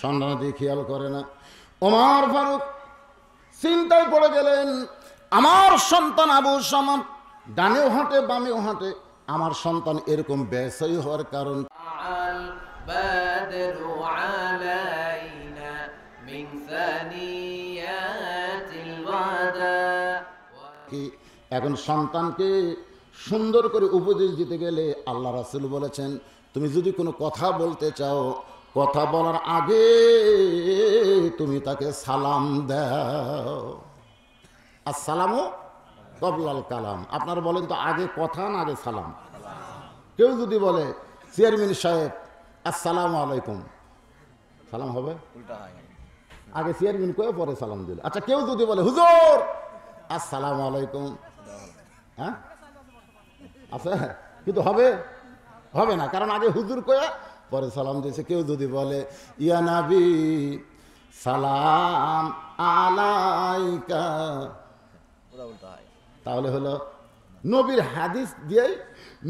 সন্ধানাদি খেয়াল করে না ওমার ফারুক চিন্তায় পড়ে গেলেন আমার সন্তান আবু সামান ডানেও হাঁটে বামেও হাঁটে আমার সন্তান এরকম ব্যসায়ী হওয়ার কারণ এখন সন্তানকে সুন্দর করে উপদেশ দিতে গেলে আল্লাহ রাসুল বলেছেন তুমি যদি কোনো কথা বলতে চাও কথা বলার আগে তুমি তাকে সালাম দাও আসসালামও কবলাল কালাম আপনার বলেন তো আগে কথা না আগে সালাম কেউ যদি বলে চেয়ারম্যান সাহেব আসসালামু আলাইকুম সালাম হবে আগে চেয়ারম্যান কয়ে পরে সালাম দিল আচ্ছা কেউ যদি বলে হুজুর আসসালামু আলাইকুম হ্যাঁ আচ্ছা কিন্তু হবে হবে না কারণ আগে হুজুর কয়ে পরে সালাম দিয়েছে কেউ যদি বলে ইয়া নাবি সালাম আলাইকা তাহলে হলো নবীর হাদিস দিয়েই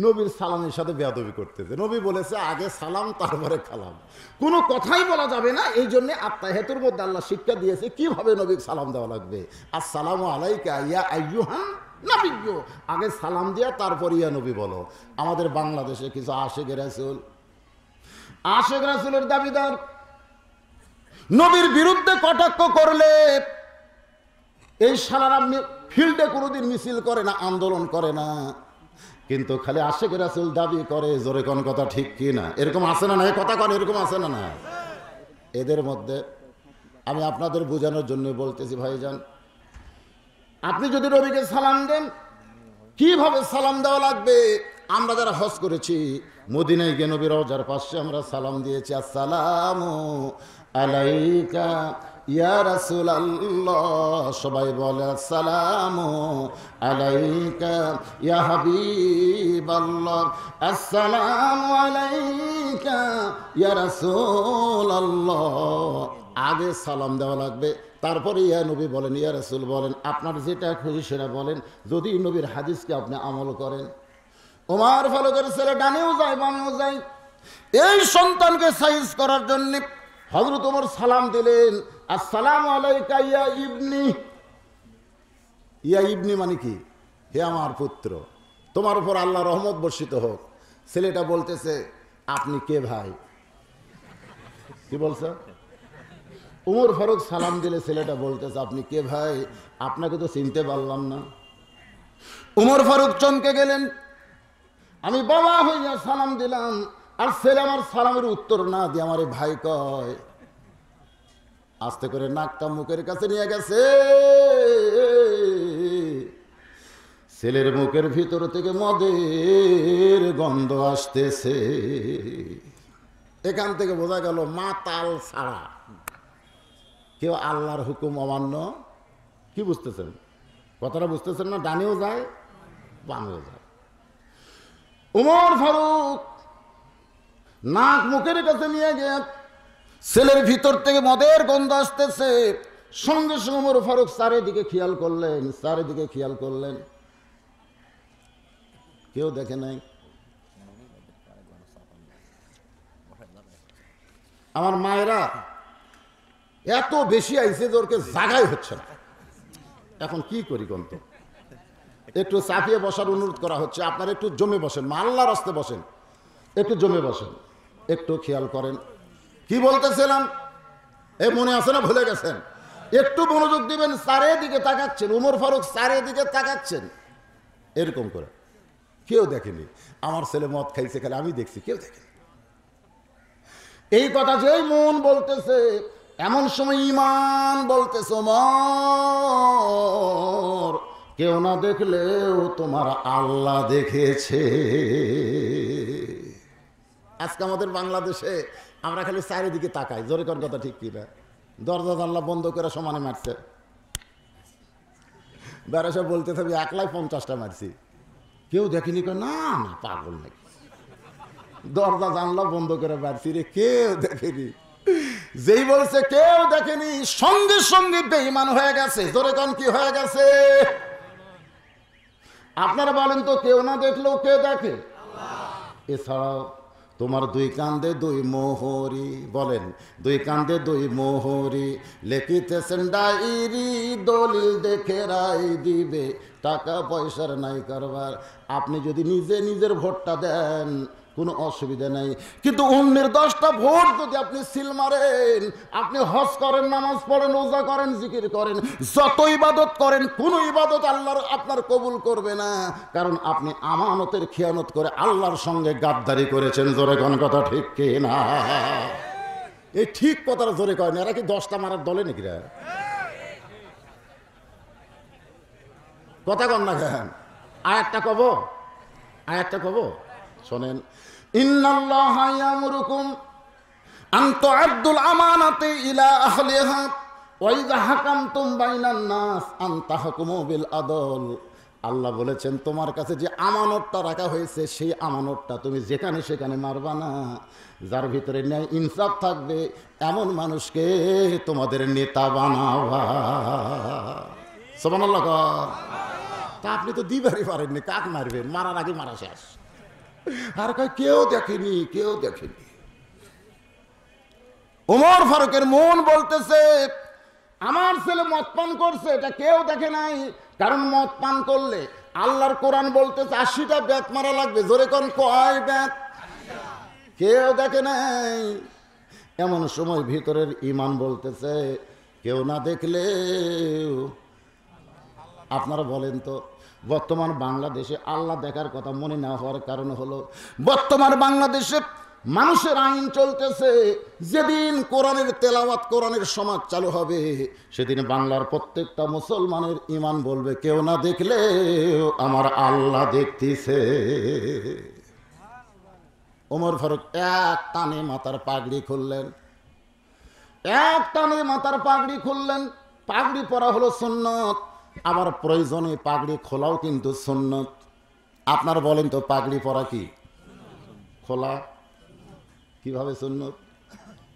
নবীর সালামের সাথে বেয়াদবি করতেছে নবী বলেছে আগে সালাম তারপরে খালাম কোনো কথাই বলা যাবে না এই জন্য আত্মা হেতুর মধ্যে আল্লাহ শিক্ষা দিয়েছে কিভাবে নবীর সালাম দেওয়া লাগবে আর সালাম আলাইকা ইয়া আইয়ুহান নাবিজ্ঞ আগে সালাম দিয়া তারপর ইয়া নবী বলো আমাদের বাংলাদেশে কিছু আশেখ রাসুল আশেখ রাসুলের দাবিদার নবীর বিরুদ্ধে কটাক্ষ করলে এই সালারা ফিল্ডে কোনোদিন মিছিল করে না আন্দোলন করে না কিন্তু খালি আশেখ রাসুল দাবি করে জোরে কোন কথা ঠিক কি না এরকম আছে না না কথা কন এরকম আছে না না এদের মধ্যে আমি আপনাদের বোঝানোর জন্য বলতেছি ভাইজান আপনি যদি রবিকে সালাম দেন কিভাবে সালাম দেওয়া লাগবে আমরা যারা হজ করেছি মদিনাই গে নবীর রওজার পাশে আমরা সালাম দিয়েছি আসসালাম আলাইকা ইয়া রাসুল আল্লাহ সবাই বলে আসসালাম আলাইকা ইয়া হাবিব আসসালাম আলাইকা ইয়া রাসুল আগে সালাম দেওয়া লাগবে তারপরে ইয়া নবী বলেন ইয়া রাসুল বলেন আপনার যেটা খুশি সেটা বলেন যদি নবীর হাদিসকে আপনি আমল করেন ওমার ফালুকের ছেলে ডানেও যায় বামেও যায় এই সন্তানকে সাইজ করার জন্য হজরত ওমর সালাম দিলেন আসসালাম আলাইকা ইয়া ইবনি ইয়া ইবনি মানে কি হে আমার পুত্র তোমার উপর আল্লাহ রহমত বর্ষিত হোক ছেলেটা বলতেছে আপনি কে ভাই কি বলছে উমর ফারুক সালাম দিলে ছেলেটা বলতেছে আপনি কে ভাই আপনাকে তো চিনতে পারলাম না উমর ফারুক চমকে গেলেন আমি বাবা হইয়া সালাম দিলাম আর ছেলে আমার সালামের উত্তর না দিয়ে আমার ভাই কয় আস্তে করে নাকটা মুখের কাছে নিয়ে গেছে ছেলের মুখের ভিতর থেকে মদের গন্ধ আসতেছে এখান থেকে বোঝা গেল মা তাল ছাড়া কেউ আল্লাহর হুকুম অমান্য কি বুঝতেছেন কথাটা বুঝতেছেন না ডানেও যায় বানেও যায় উমর ফারুক নাক মুখের কাছে নিয়ে গিয়ে ছেলের ভিতর থেকে মদের গন্ধ আসতেছে সঙ্গে সঙ্গে উমর ফারুক চারিদিকে খেয়াল করলেন চারিদিকে খেয়াল করলেন কেউ দেখে নাই আমার মায়েরা এত বেশি আইসে জোরকে জাগাই হচ্ছে না এখন কি করি কন্ত একটু চাপিয়ে বসার অনুরোধ করা হচ্ছে আপনার একটু জমে বসেন মাল্লা রাস্তে বসেন একটু জমে বসেন একটু খেয়াল করেন কি বলতেছিলাম এ মনে আছে না ভুলে গেছেন একটু মনোযোগ দিবেন দিকে তাকাচ্ছেন উমর ফারুক দিকে তাকাচ্ছেন এরকম করে কেউ দেখেনি আমার ছেলে মদ খাইছে খেলে আমি দেখছি কেউ দেখেনি এই কথা যে মন বলতেছে এমন সময় ইমান বলতেছে মর কেউ না দেখলেও তোমার আল্লাহ দেখেছে আজকে আমাদের বাংলাদেশে আমরা খালি চারিদিকে তাকাই জোরে কর কথা ঠিক কিনা দরজা জানলা বন্ধ করে সমানে মারছে বেড়াসে বলতে থাকবে একলাই পঞ্চাশটা মারছি কেউ দেখেনি না না পাগল নাকি দরজা জানলা বন্ধ করে মারছি রে কেউ দেখেনি যেই বলছে কেউ দেখেনি সঙ্গে সঙ্গে বেইমান হয়ে গেছে জোরে কন কি হয়ে গেছে আপনারা বলেন তো কেউ না দেখলেও কে দেখে এছাড়াও তোমার দুই কান্দে দুই মোহরি বলেন দুই কান্দে দুই মোহরি লেখিতেছেন ডাইরি দলিল দেখে রাই দিবে টাকা পয়সার নাই কারবার আপনি যদি নিজে নিজের ভোটটা দেন কোনো অসুবিধা নাই কিন্তু অন্যের দশটা ভোট যদি আপনি সিল মারেন আপনি হজ করেন নামাজ পড়েন রোজা করেন জিকির করেন যত ইবাদত করেন কোন ইবাদত আল্লাহর আপনার কবুল করবে না কারণ আপনি আমানতের খেয়ানত করে আল্লাহর সঙ্গে গাদ্দারি করেছেন জোরে কোন কথা ঠিক কে না এই ঠিক কথাটা জোরে করেন এরা কি দশটা মারার দলে নাকি রা কথা কন না আর একটা কব আর একটা কব শোনেন আন বিল আল্লাহ বলেছেন তোমার কাছে যে আমানতটা রাখা হয়েছে সেই আমানতটা তুমি যেখানে সেখানে মারবা না যার ভিতরে ন্যায় ইনসাফ থাকবে এমন মানুষকে তোমাদের নেতা বানাবা সোমান তা আপনি তো দিবারই পারেননি কাক মারবেন মারার আগে মারা শেষ আর কেউ দেখেনি কেউ দেখেনি ওমর ফারুকের মন বলতেছে আমার ছেলে মদ পান করছে এটা কেউ দেখে নাই কারণ মদ পান করলে আল্লাহর কোরআন বলতেছে আশিটা ব্যাগ মারা লাগবে জোরে কোন কয় ব্যাথ কেউ দেখে নাই এমন সময় ভিতরের ইমান বলতেছে কেউ না দেখলে আপনারা বলেন তো বর্তমান বাংলাদেশে আল্লাহ দেখার কথা মনে না হওয়ার কারণ হলো বর্তমান বাংলাদেশে মানুষের আইন চলতেছে যেদিন কোরআনের তেলাওয়াত কোরআনের সমাজ চালু হবে সেদিন বাংলার প্রত্যেকটা মুসলমানের ইমান বলবে কেউ না দেখলে আমার আল্লাহ দেখতেছে ওমর ফারুক এক টানে মাথার পাগড়ি খুললেন এক টানে মাথার পাগড়ি খুললেন পাগড়ি পরা হলো সুন্নত আমার প্রয়োজনে পাগড়ি খোলাও কিন্তু সুন্নত আপনার বলেন তো পাগড়ি পরা কি খোলা কিভাবে সুন্নত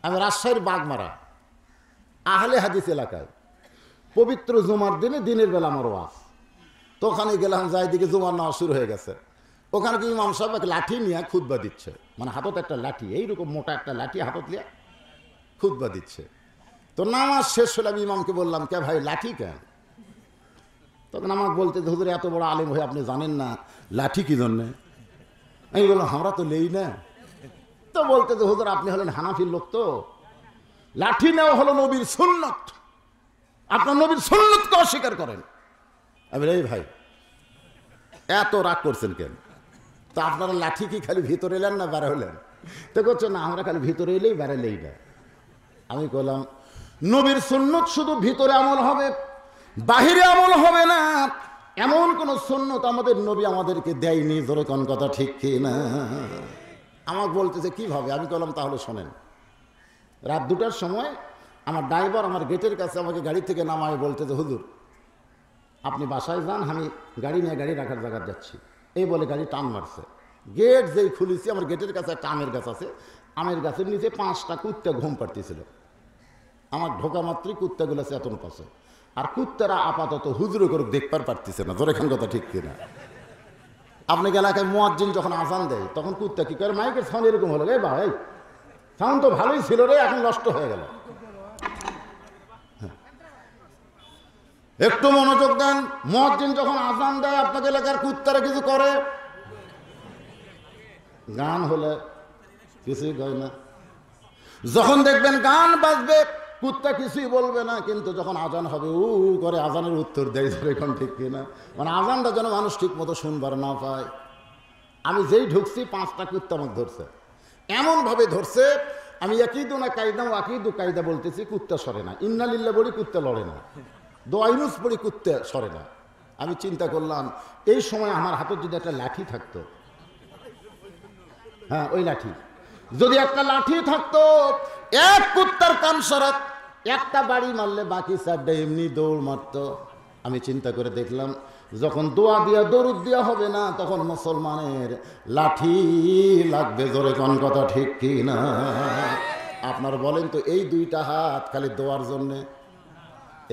আমি রাজশাহীর বাগমারা আহলে হাদিস এলাকায় পবিত্র জুমার দিনে দিনের বেলা আমার ওয়াজ তো ওখানে গেলাম যাই দিকে জুমার নেওয়া শুরু হয়ে গেছে ওখানে কি ইমাম সাহেব এক লাঠি নিয়ে খুদবা দিচ্ছে মানে হাতত একটা লাঠি এইরকম মোটা একটা লাঠি হাতত নিয়ে খুদবা দিচ্ছে তো নামাজ শেষ হলে আমি ইমামকে বললাম কে ভাই লাঠি কেন তখন আমাকে বলতে ধরে এত বড় আলেম হয়ে আপনি জানেন না লাঠি কি জন্যে আমি বললাম আমরা তো লেই না তো বলতে তো হুজুর আপনি হলেন হানাফির লোক তো লাঠি নেওয়া হলো নবীর সুন্নত আপনার নবীর সুন্নতকে অস্বীকার করেন আমি এই ভাই এত রাগ করছেন কেন তো আপনারা লাঠি কি খালি ভিতরে এলেন না বেড়া হলেন তো করছেন না আমরা খালি ভিতরে এলেই লেই না আমি বললাম নবীর সুন্নত শুধু ভিতরে আমল হবে বাহিরে আমল হবে না এমন কোন সন্ন্যত আমাদের নবী আমাদেরকে দেয়নি ধরে কোন কথা ঠিক কি না আমাকে বলতেছে কিভাবে আমি বললাম তাহলে শোনেন রাত দুটার সময় আমার ড্রাইভার আমার গেটের কাছে আমাকে গাড়ি থেকে নামায় বলতেছে হুজুর আপনি বাসায় যান আমি গাড়ি নিয়ে গাড়ি রাখার জায়গা যাচ্ছি এই বলে গাড়ি টান মারছে গেট যেই খুলেছি আমার গেটের কাছে একটা আমের গাছ আছে আমের গাছের নিচে পাঁচটা কুত্তা ঘুম পাড়তেছিল আমার ঢোকা মাত্রই কুত্তাগুলো চেতন পাশে আর কুত্তারা আপাতত হুজুর করুক দেখবার পারতেছে না খান কথা ঠিক কিনা আপনাকে এলাকায় মোয়াজ্জিন যখন আসান দেয় তখন কুত্তা কি করে মাইকের সাউন্ড এরকম হলো রে ভাই সাউন্ড তো ভালোই ছিল রে এখন নষ্ট হয়ে গেল একটু মনোযোগ দেন মোয়াজ্জিন যখন আসান দেয় আপনাকে এলাকার কুত্তারা কিছু করে গান হলে কিছুই কয় না যখন দেখবেন গান বাজবে কুত্তা কিছুই বলবে না কিন্তু যখন আজান হবে উ করে আজানের উত্তর দেয় এখন ঠিক কিনা মানে আজানটা যেন মানুষ ঠিক মতো শুনবার না পায় আমি যেই ঢুকছি পাঁচটা কুত্তা আমাকে ধরছে এমনভাবে ধরছে আমি একই দু না কায়দা ও একই দু কায়দা বলতেছি কুত্তা সরে না ইন্নালিল্লা বলি কুত্তা লড়ে না আইনুস বলি কুত্তে সরে না আমি চিন্তা করলাম এই সময় আমার হাতে যদি একটা লাঠি থাকতো হ্যাঁ ওই লাঠি যদি একটা লাঠি থাকতো এক কুত্তার কান সরাত একটা বাড়ি মারলে বাকি চারটা এমনি দৌড় মারত আমি চিন্তা করে দেখলাম যখন দোয়া দিয়া দরুদ দিয়া হবে না তখন মুসলমানের লাঠি লাগবে জোরে কোন কথা ঠিক কি না আপনার বলেন তো এই দুইটা হাত খালি দোয়ার জন্যে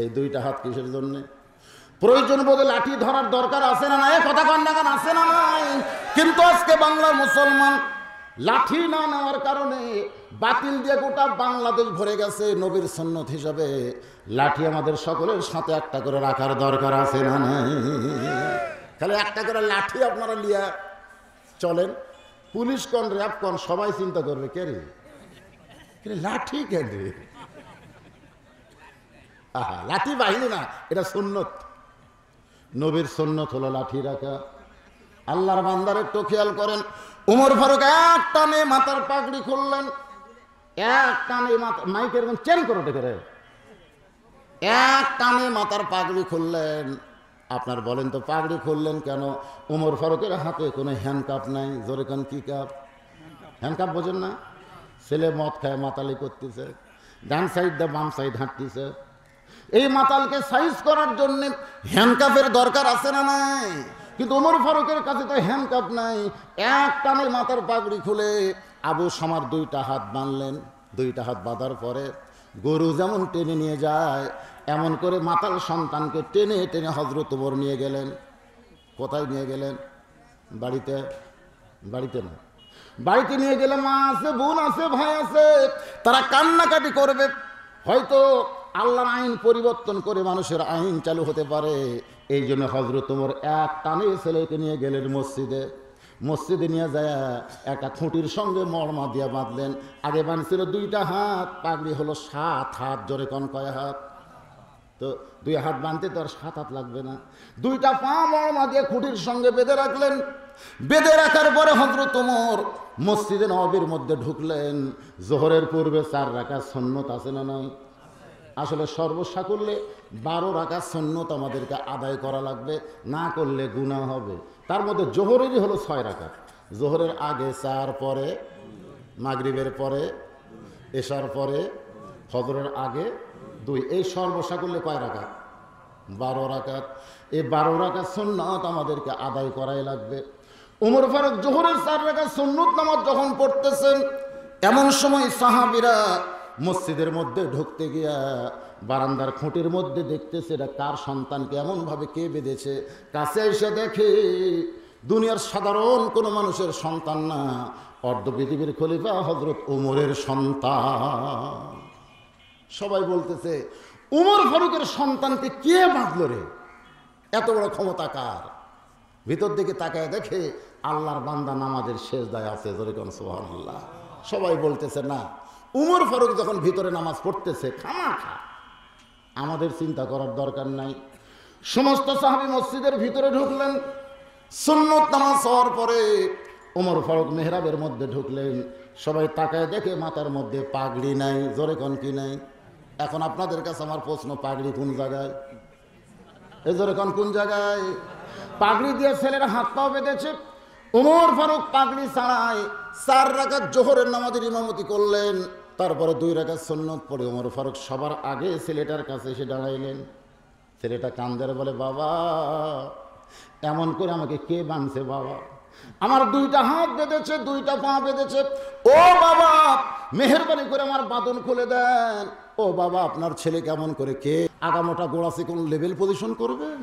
এই দুইটা হাত কিসের জন্যে প্রয়োজন বোধে লাঠি ধরার দরকার আছে না এ কথা কন না আছে না নাই কিন্তু আজকে বাংলার মুসলমান লাঠি না নেওয়ার কারণে বাতিল দিয়ে গোটা বাংলাদেশ ভরে গেছে নবীর সন্ন্যত হিসাবে লাঠি আমাদের সকলের সাথে একটা করে রাখার দরকার আছে না খালি একটা করে লাঠি আপনারা লিয়া চলেন পুলিশ কন র্যাব কন সবাই চিন্তা করবে কে রে লাঠি কে রে আহা লাঠি বাহিনী না এটা সন্ন্যত নবীর সন্ন্যত হলো লাঠি রাখা আল্লাহর বান্দার একটু খেয়াল করেন উমর ফারুক একটা মেয়ে মাথার পাগড়ি খুললেন এক টানে মাইকের এরকম চেন করে করে এক টানে মাথার পাগড়ি খুললেন আপনার বলেন তো পাগড়ি খুললেন কেন ওমর ফারুকের হাতে কোনো হ্যান্ডকাপ নাই জোরে কান কি কাপ হ্যান্ডকাপ বোঝেন না ছেলে মদ খায় মাতালি করতেছে ডান সাইড দা বাম সাইড হাঁটতেছে এই মাতালকে সাইজ করার জন্য হ্যান্ডকাপের দরকার আছে না নাই কিন্তু ওমর ফারুকের কাছে তো হ্যান্ডকাপ নাই এক টানে মাথার পাগড়ি খুলে আবু সামার দুইটা হাত বাঁধলেন দুইটা হাত বাঁধার পরে গরু যেমন টেনে নিয়ে যায় এমন করে মাতাল সন্তানকে টেনে টেনে হজরত ওমর নিয়ে গেলেন কোথায় নিয়ে গেলেন বাড়িতে বাড়িতে না বাড়িতে নিয়ে গেলে মা আছে বোন আছে ভাই আছে তারা কান্নাকাটি করবে হয়তো আল্লাহর আইন পরিবর্তন করে মানুষের আইন চালু হতে পারে এই জন্য হজরত ওমর এক টানে ছেলেকে নিয়ে গেলেন মসজিদে মসজিদে নিয়ে যায় একটা খুঁটির সঙ্গে মর্মা দিয়ে বাঁধলেন আগে বানছিল দুইটা হাত পাগড়ি হলো সাত হাত জোরে কন কয় হাত তো দুই হাত বাঁধতে তো আর সাত হাত লাগবে না দুইটা পা মর্মা দিয়ে খুঁটির সঙ্গে বেঁধে রাখলেন বেঁধে রাখার পরে হজর তোমর মসজিদে নবীর মধ্যে ঢুকলেন জোহরের পূর্বে চার রাখা সন্ন্যত আছে না নয় আসলে সর্বসাকুল্যে বারো রাখা সন্ন্যত আমাদেরকে আদায় করা লাগবে না করলে গুণা হবে তার মধ্যে জোহরেরই হলো ছয় রাখা জোহরের আগে চার পরে মাগরিবের পরে এশার পরে ফজরের আগে দুই এই সর্বসা করলে কয় রাখাত বারো রাখাত এই বারো রাখা সন্ন্যত আমাদেরকে আদায় করাই লাগবে উমর ফারুক জোহরের চার রাখাত সন্ন্যত নামাজ যখন পড়তেছেন এমন সময় সাহাবিরা মসজিদের মধ্যে ঢুকতে গিয়া বারান্দার খুঁটির মধ্যে দেখতেছে এটা কার সন্তানকে এমনভাবে কে বেঁধেছে কাছে এসে দেখে দুনিয়ার সাধারণ কোনো মানুষের সন্তান না অর্ধ পৃথিবীর খলিফা হজরত উমরের সন্তান সবাই বলতেছে উমর ফারুকের সন্তানকে কে বাঁধল রে এত বড় ক্ষমতা কার ভিতর দিকে তাকায় দেখে আল্লাহর বান্দা নামাজের শেষ দায় আছে জরিকন সোহান সবাই বলতেছে না উমর ফারুক যখন ভিতরে নামাজ পড়তেছে খামাখা আমাদের চিন্তা করার দরকার নাই সমস্ত সাহাবি মসজিদের ভিতরে ঢুকলেন সুন্নত নামাজ হওয়ার পরে ওমর ফারুক মেহরাবের মধ্যে ঢুকলেন সবাই তাকায় দেখে মাথার মধ্যে পাগড়ি নাই জোরে কনকি নাই এখন আপনাদের কাছে আমার প্রশ্ন পাগড়ি কোন জায়গায় এ জোরে কন কোন জায়গায় পাগড়ি দিয়ে ছেলের হাত পাও বেঁধেছে ওমর ফারুক পাগড়ি ছাড়ায় চার রাখার জোহরের নামাজের ইমামতি করলেন তারপরে দুই রেখা সন্ন্যত পড়ে ওমর ফারুক সবার আগে ছেলেটার কাছে এসে দাঁড়াইলেন ছেলেটা কান্দার বলে বাবা এমন করে আমাকে কে বানছে বাবা আমার দুইটা হাত বেঁধেছে দুইটা পা বেঁধেছে ও বাবা মেহরবানি করে আমার বাদন খুলে দেন ও বাবা আপনার ছেলে কেমন করে কে আগামোটা গোড়াছে কোন লেভেল পজিশন করবেন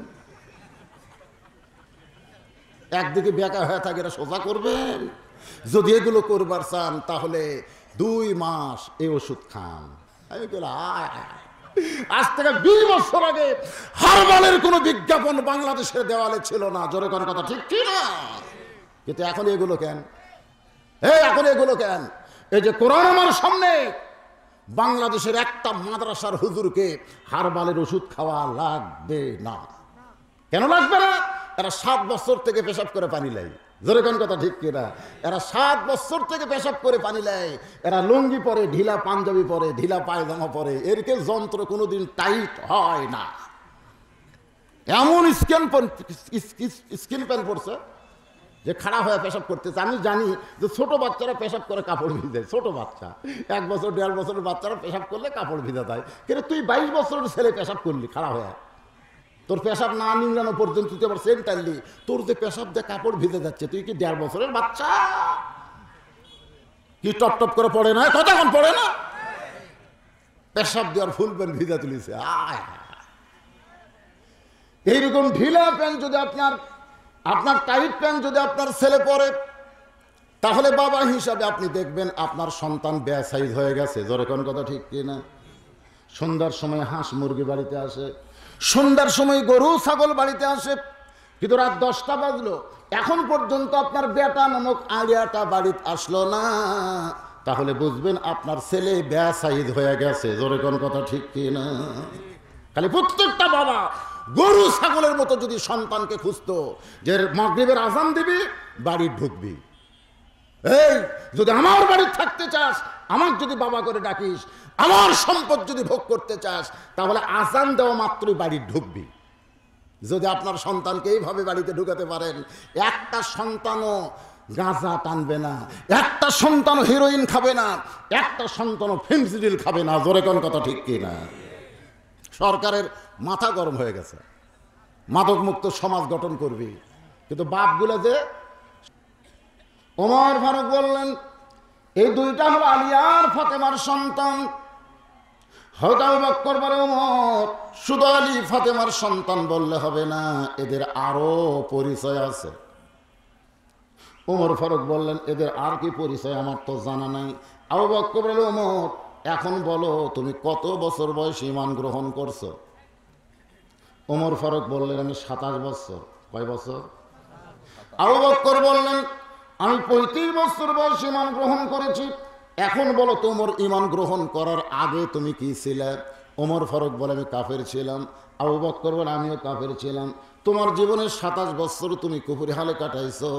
একদিকে বেকা হয়ে থাকে এটা সোজা করবেন যদি এগুলো করবার চান তাহলে দুই মাস এই ওষুধ খান আজ থেকে বিশ বছর আগে হারবালের কোনো বিজ্ঞাপন বাংলাদেশের দেওয়ালে ছিল না জোরে করার কথা ঠিক কি না কিন্তু এখন এগুলো কেন এই এখন এগুলো কেন এই যে কোরআন আমার সামনে বাংলাদেশের একটা মাদ্রাসার হুজুরকে হারবালের ওষুধ খাওয়া লাগবে না কেন লাগবে না তারা সাত বছর থেকে পেশাব করে পানি লাগে যেরকম কথা ঠিক কিনা এরা সাত বছর থেকে পেশাব করে পানি লেয় এরা লুঙ্গি পরে ঢিলা পাঞ্জাবি পরে ঢিলা পায়জামা পরে এরকে যন্ত্র কোনোদিন টাইট হয় না এমন স্কিন স্কিন প্যান পরছে যে খারাপ হয়ে পেশাব করতেছে আমি জানি যে ছোট বাচ্চারা পেশাব করে কাপড় ভিজায় ছোট বাচ্চা এক বছর দেড় বছরের বাচ্চারা পেশাব করলে কাপড় ভিজা দেয় কিন্তু তুই বাইশ বছরের ছেলে পেশাব করলি খারাপ হয়ে তোর পেশাব না নিংড়ানো পর্যন্ত তুই আবার সেন তোর যে পেশাব দিয়ে কাপড় ভিজে যাচ্ছে তুই কি দেড় বছরের বাচ্চা কি টপ টপ করে পড়ে না কতক্ষণ পড়ে না পেশাব দেওয়ার ফুল প্যান্ট ভিজা তুলিছে এইরকম ঢিলা প্যান্ট যদি আপনার আপনার টাইট প্যান্ট যদি আপনার ছেলে পরে তাহলে বাবা হিসাবে আপনি দেখবেন আপনার সন্তান ব্যাসাইজ হয়ে গেছে জরে কোন কথা ঠিক কিনা সন্ধ্যার সময় হাঁস মুরগি বাড়িতে আসে সন্ধ্যার সময় গরু ছাগল বাড়িতে আসে কিন্তু রাত দশটা বাজলো এখন পর্যন্ত আপনার বেটা নামক আড়িয়াটা বাড়িতে আসলো না তাহলে বুঝবেন আপনার ছেলে ব্যসাইদ হয়ে গেছে জোরে কোন কথা ঠিক কি না খালি প্রত্যেকটা বাবা গরু ছাগলের মতো যদি সন্তানকে খুঁজতো যে মগরীবের আজান দিবি বাড়ি ঢুকবি এই যদি আমার বাড়ি থাকতে চাস আমার যদি বাবা করে ডাকিস আমার সম্পদ যদি ভোগ করতে চাস তাহলে আজান দেওয়া মাত্রই বাড়ি ঢুকবি যদি আপনার সন্তানকে এইভাবে বাড়িতে ঢুকাতে পারেন একটা সন্তানও গাঁজা টানবে না একটা সন্তানও হিরোইন খাবে না একটা সন্তানও ফেন্সিডিল খাবে না জোরে কোন কথা ঠিক কি না সরকারের মাথা গরম হয়ে গেছে মাদক মুক্ত সমাজ গঠন করবি কিন্তু বাপগুলো যে অমর ফারুক বললেন এই দুইটা হলো আলিয়ার ফাতেমার সন্তান হতাও বক্কর বলে ওমর শুধু আলী ফাতেমার সন্তান বললে হবে না এদের আরো পরিচয় আছে ওমর ফারুক বললেন এদের আর কি পরিচয় আমার তো জানা নাই আবু বক্কর বলে ওমর এখন বলো তুমি কত বছর বয়সে ইমান গ্রহণ করছো ওমর ফারুক বললেন আমি সাতাশ বছর কয় বছর আবু বক্কর বললেন আমি পঁয়ত্রিশ বছর বয়স ইমান গ্রহণ করেছি এখন বলো তোমার ইমান গ্রহণ করার আগে তুমি কি ছিলে ওমর ফরক বলে আমি কাফের ছিলাম আবু বক্কর বলে আমিও কাফের ছিলাম তোমার জীবনের সাতাশ বছর তুমি কুপুরি হালে কাটাইছো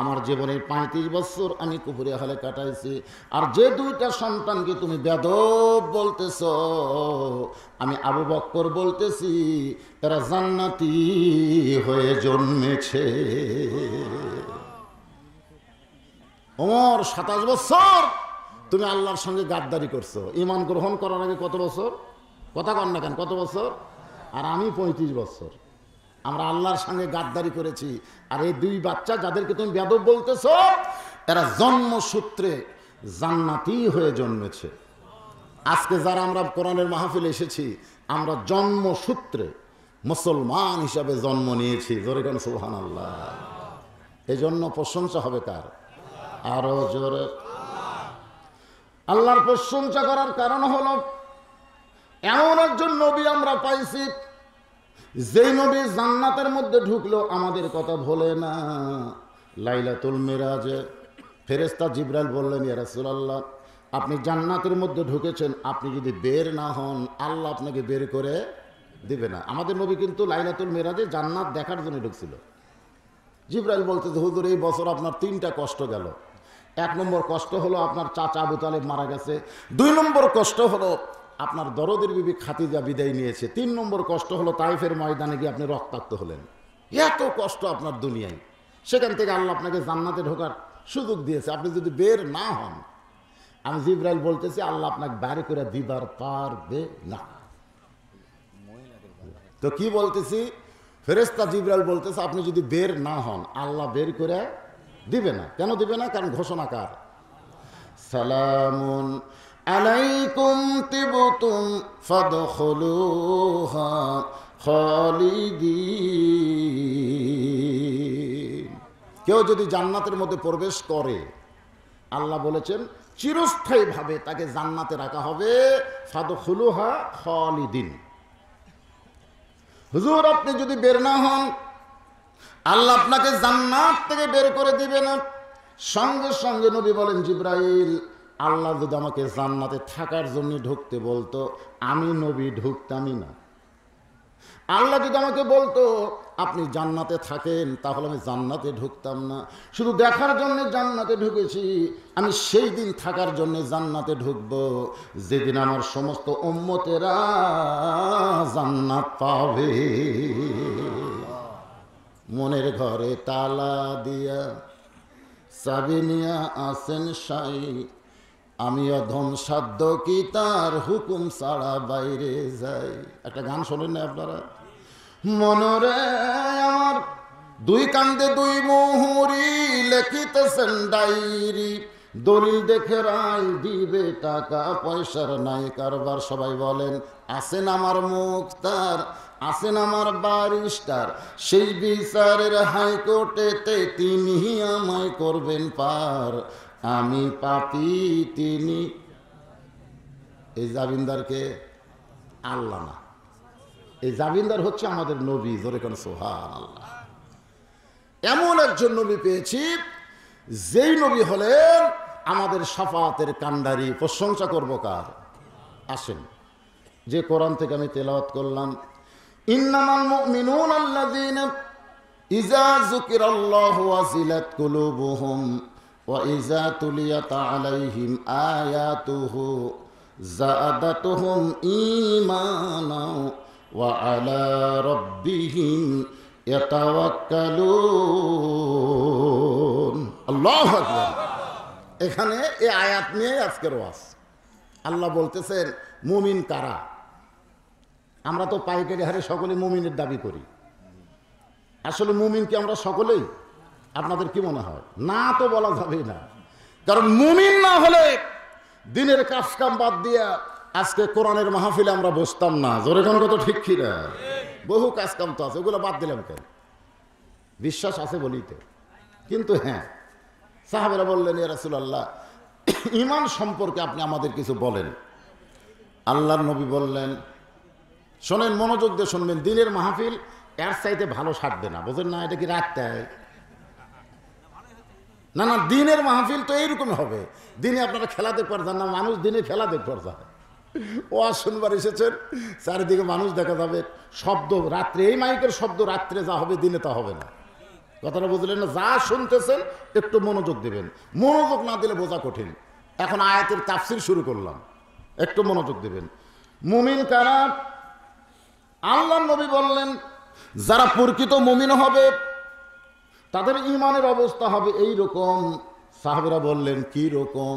আমার জীবনে পঁয়ত্রিশ বছর আমি কুপুরি হালে কাটাইছি আর যে দুইটা সন্তানকে তুমি বেদব বলতেছ আমি আবু বক্কর বলতেছি তারা জান্নাতি হয়ে জন্মেছে ওমর সাতাশ বছর তুমি আল্লাহর সঙ্গে গাদ্দারি করছো ইমান গ্রহণ করার আগে কত বছর কথা কন না কেন কত বছর আর আমি পঁয়ত্রিশ বছর আমরা আল্লাহর সঙ্গে গাদ্দারি করেছি আর এই দুই বাচ্চা যাদেরকে তুমি বেদব বলতেছ এরা জন্মসূত্রে জান্নাতি হয়ে জন্মেছে আজকে যারা আমরা কোরআনের মাহফিল এসেছি আমরা জন্মসূত্রে মুসলমান হিসাবে জন্ম নিয়েছি জোরে কেন সুহান আল্লাহ এই জন্য প্রশংসা হবে কার আরো জোরে আল্লাহর প্রশংসা করার কারণ হলো এমন একজন নবী আমরা পাইছি যেই নবী জান্নাতের মধ্যে ঢুকলো আমাদের কথা ভোলে না লাইলাতুল মেরাজে ফেরেস্তা জিব্রাল বললেন আল্লাহ আপনি জান্নাতের মধ্যে ঢুকেছেন আপনি যদি বের না হন আল্লাহ আপনাকে বের করে দিবে না আমাদের নবী কিন্তু লাইলাতুল মেরাজে জান্নাত দেখার জন্য ঢুকছিল জিব্রাইল বলতে হুজুর এই বছর আপনার তিনটা কষ্ট গেল এক নম্বর কষ্ট হলো আপনার চাচা আবু তালেব মারা গেছে দুই নম্বর কষ্ট হলো আপনার দরদের বিবি খাতিজা বিদায় নিয়েছে তিন নম্বর কষ্ট হলো তাইফের ময়দানে গিয়ে আপনি রক্তাক্ত হলেন এত কষ্ট আপনার দুনিয়ায় সেখান থেকে আল্লাহ আপনাকে জান্নাতে ঢোকার সুযোগ দিয়েছে আপনি যদি বের না হন আমি জিব্রাইল বলতেছি আল্লাহ আপনাকে বাইরে করে দিবার পারবে না তো কি বলতেছি ফেরেস্তা জিব্রাইল বলতেছে আপনি যদি বের না হন আল্লাহ বের করে দিবে না কেন দিবে না কারণ ঘোষণা কার সালামুন আলাইকুম তিবতুম ফাদখুলুহা খালিদিন কেউ যদি জান্নাতের মধ্যে প্রবেশ করে আল্লাহ বলেছেন চিরস্থায়ীভাবে তাকে জান্নাতে রাখা হবে ফাদখুলুহা খালিদিন হুজুর আপনি যদি বের না হন আল্লাহ আপনাকে জান্নাত থেকে বের করে দিবে না সঙ্গে সঙ্গে নবী বলেন জিব্রাইল আল্লাহ যদি আমাকে জান্নাতে থাকার জন্য ঢুকতে বলতো আমি নবী ঢুকতামই না আল্লাহ যদি আমাকে বলতো আপনি জান্নাতে থাকেন তাহলে আমি জান্নাতে ঢুকতাম না শুধু দেখার জন্য জান্নাতে ঢুকেছি আমি সেই দিন থাকার জন্য জান্নাতে ঢুকব যেদিন আমার সমস্ত ওম্মতেরা জান্নাত পাবে মনের ঘরে তালা দিয়া চাবি নিয়া আসেন সাই আমি অধম সাধ্য কি তার হুকুম ছাড়া বাইরে যাই একটা গান শোনেন না আপনারা মনরে আমার দুই কান্দে দুই মুহুরি লেখিতেছেন ডাইরি দলিল দেখে রাই দিবে টাকা পয়সার নাই কারবার সবাই বলেন আসেন আমার মুখ তার আছেন আমার বারিস্টার সেই বিচারের হাইকোর্টেতে তিনি আমায় করবেন পার আমি পাপি তিনি এই জামিনদারকে আল্লাহ না এই জামিনদার হচ্ছে আমাদের নবী জোরে কেন সোহান আল্লাহ এমন একজন নবী পেয়েছি যেই নবী হলেন আমাদের সাফাতের কান্ডারি প্রশংসা করবো কার আসেন যে কোরআন থেকে আমি তেলাওয়াত করলাম ইন্নামাল মুমিনুন আল্লাযীনা ইযা যুকিরাল্লাহু ওয়াজিলাত কুলুবুহুম ওয়া ইযা তুলিয়াত আলাইহিম আয়াতুহু জাদাতুহুম ঈমানা ওয়া আলা রাব্বিহিম ইয়াতাওয়াক্কালুন আল্লাহু আকবার এখানে এই আয়াত নিয়ে আজকের ওয়াজ আল্লাহ বলতেছেন মুমিন কারা আমরা তো পাইকারি হারে সকলে মুমিনের দাবি করি আসলে মুমিন কি আমরা সকলেই আপনাদের কি মনে হয় না তো বলা যাবে না কারণ মুমিন না হলে দিনের কাজকাম বাদ দিয়া আজকে কোরআনের মাহফিলে আমরা বসতাম না জোরে কোন কত ঠিক না বহু কাজকাম তো আছে ওগুলো বাদ দিলাম কেন বিশ্বাস আছে বলিতে কিন্তু হ্যাঁ সাহাবেরা বললেন ইয়া আল্লাহ ইমান সম্পর্কে আপনি আমাদের কিছু বলেন আল্লাহর নবী বললেন শোনেন মনোযোগ দিয়ে শুনবেন দিনের মাহফিল এর চাইতে ভালো সারবে না বোঝেন না এটা কি রাখতে না না দিনের মাহফিল তো এইরকম হবে দিনে আপনারা খেলা দেখতে পারছেন না মানুষ দিনে খেলা দেখতে পারছে ও আজ শুনবার এসেছেন চারিদিকে মানুষ দেখা যাবে শব্দ রাত্রে এই মাইকের শব্দ রাত্রে যা হবে দিনে তা হবে না কথাটা বুঝলেন না যা শুনতেছেন একটু মনোযোগ দেবেন মনোযোগ না দিলে বোঝা কঠিন এখন আয়াতের তাফসির শুরু করলাম একটু মনোযোগ দেবেন মুমিন কারা আল্লাহ নবী বললেন যারা প্রকৃত মমিন হবে তাদের ইমানের অবস্থা হবে এই রকম সাহাবিরা বললেন কি রকম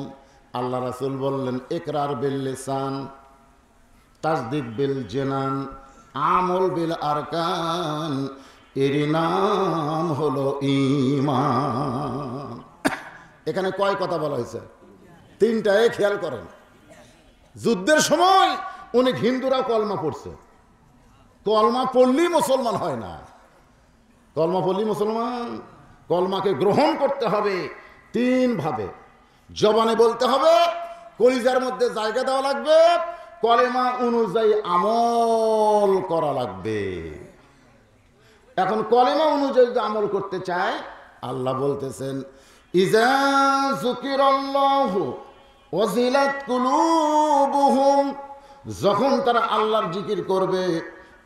আল্লাহ রাসুল বললেন একরার বেল্লেসান তাজদিক বেল জেনান আমল বেল আরকান এর নাম হলো ইমান এখানে কয় কথা বলা হয়েছে তিনটায় খেয়াল করেন যুদ্ধের সময় অনেক হিন্দুরা কলমা পড়ছে কলমা পল্লী মুসলমান হয় না কলমা পল্লী মুসলমান কলমাকে গ্রহণ করতে হবে তিনভাবে জবানে বলতে হবে কলিজার মধ্যে জায়গা দেওয়া লাগবে কলেমা অনুযায়ী আমল করা লাগবে এখন কলেমা অনুযায়ী আমল করতে চায় আল্লাহ বলতেছেন ইজা যখন তারা আল্লাহর জিকির করবে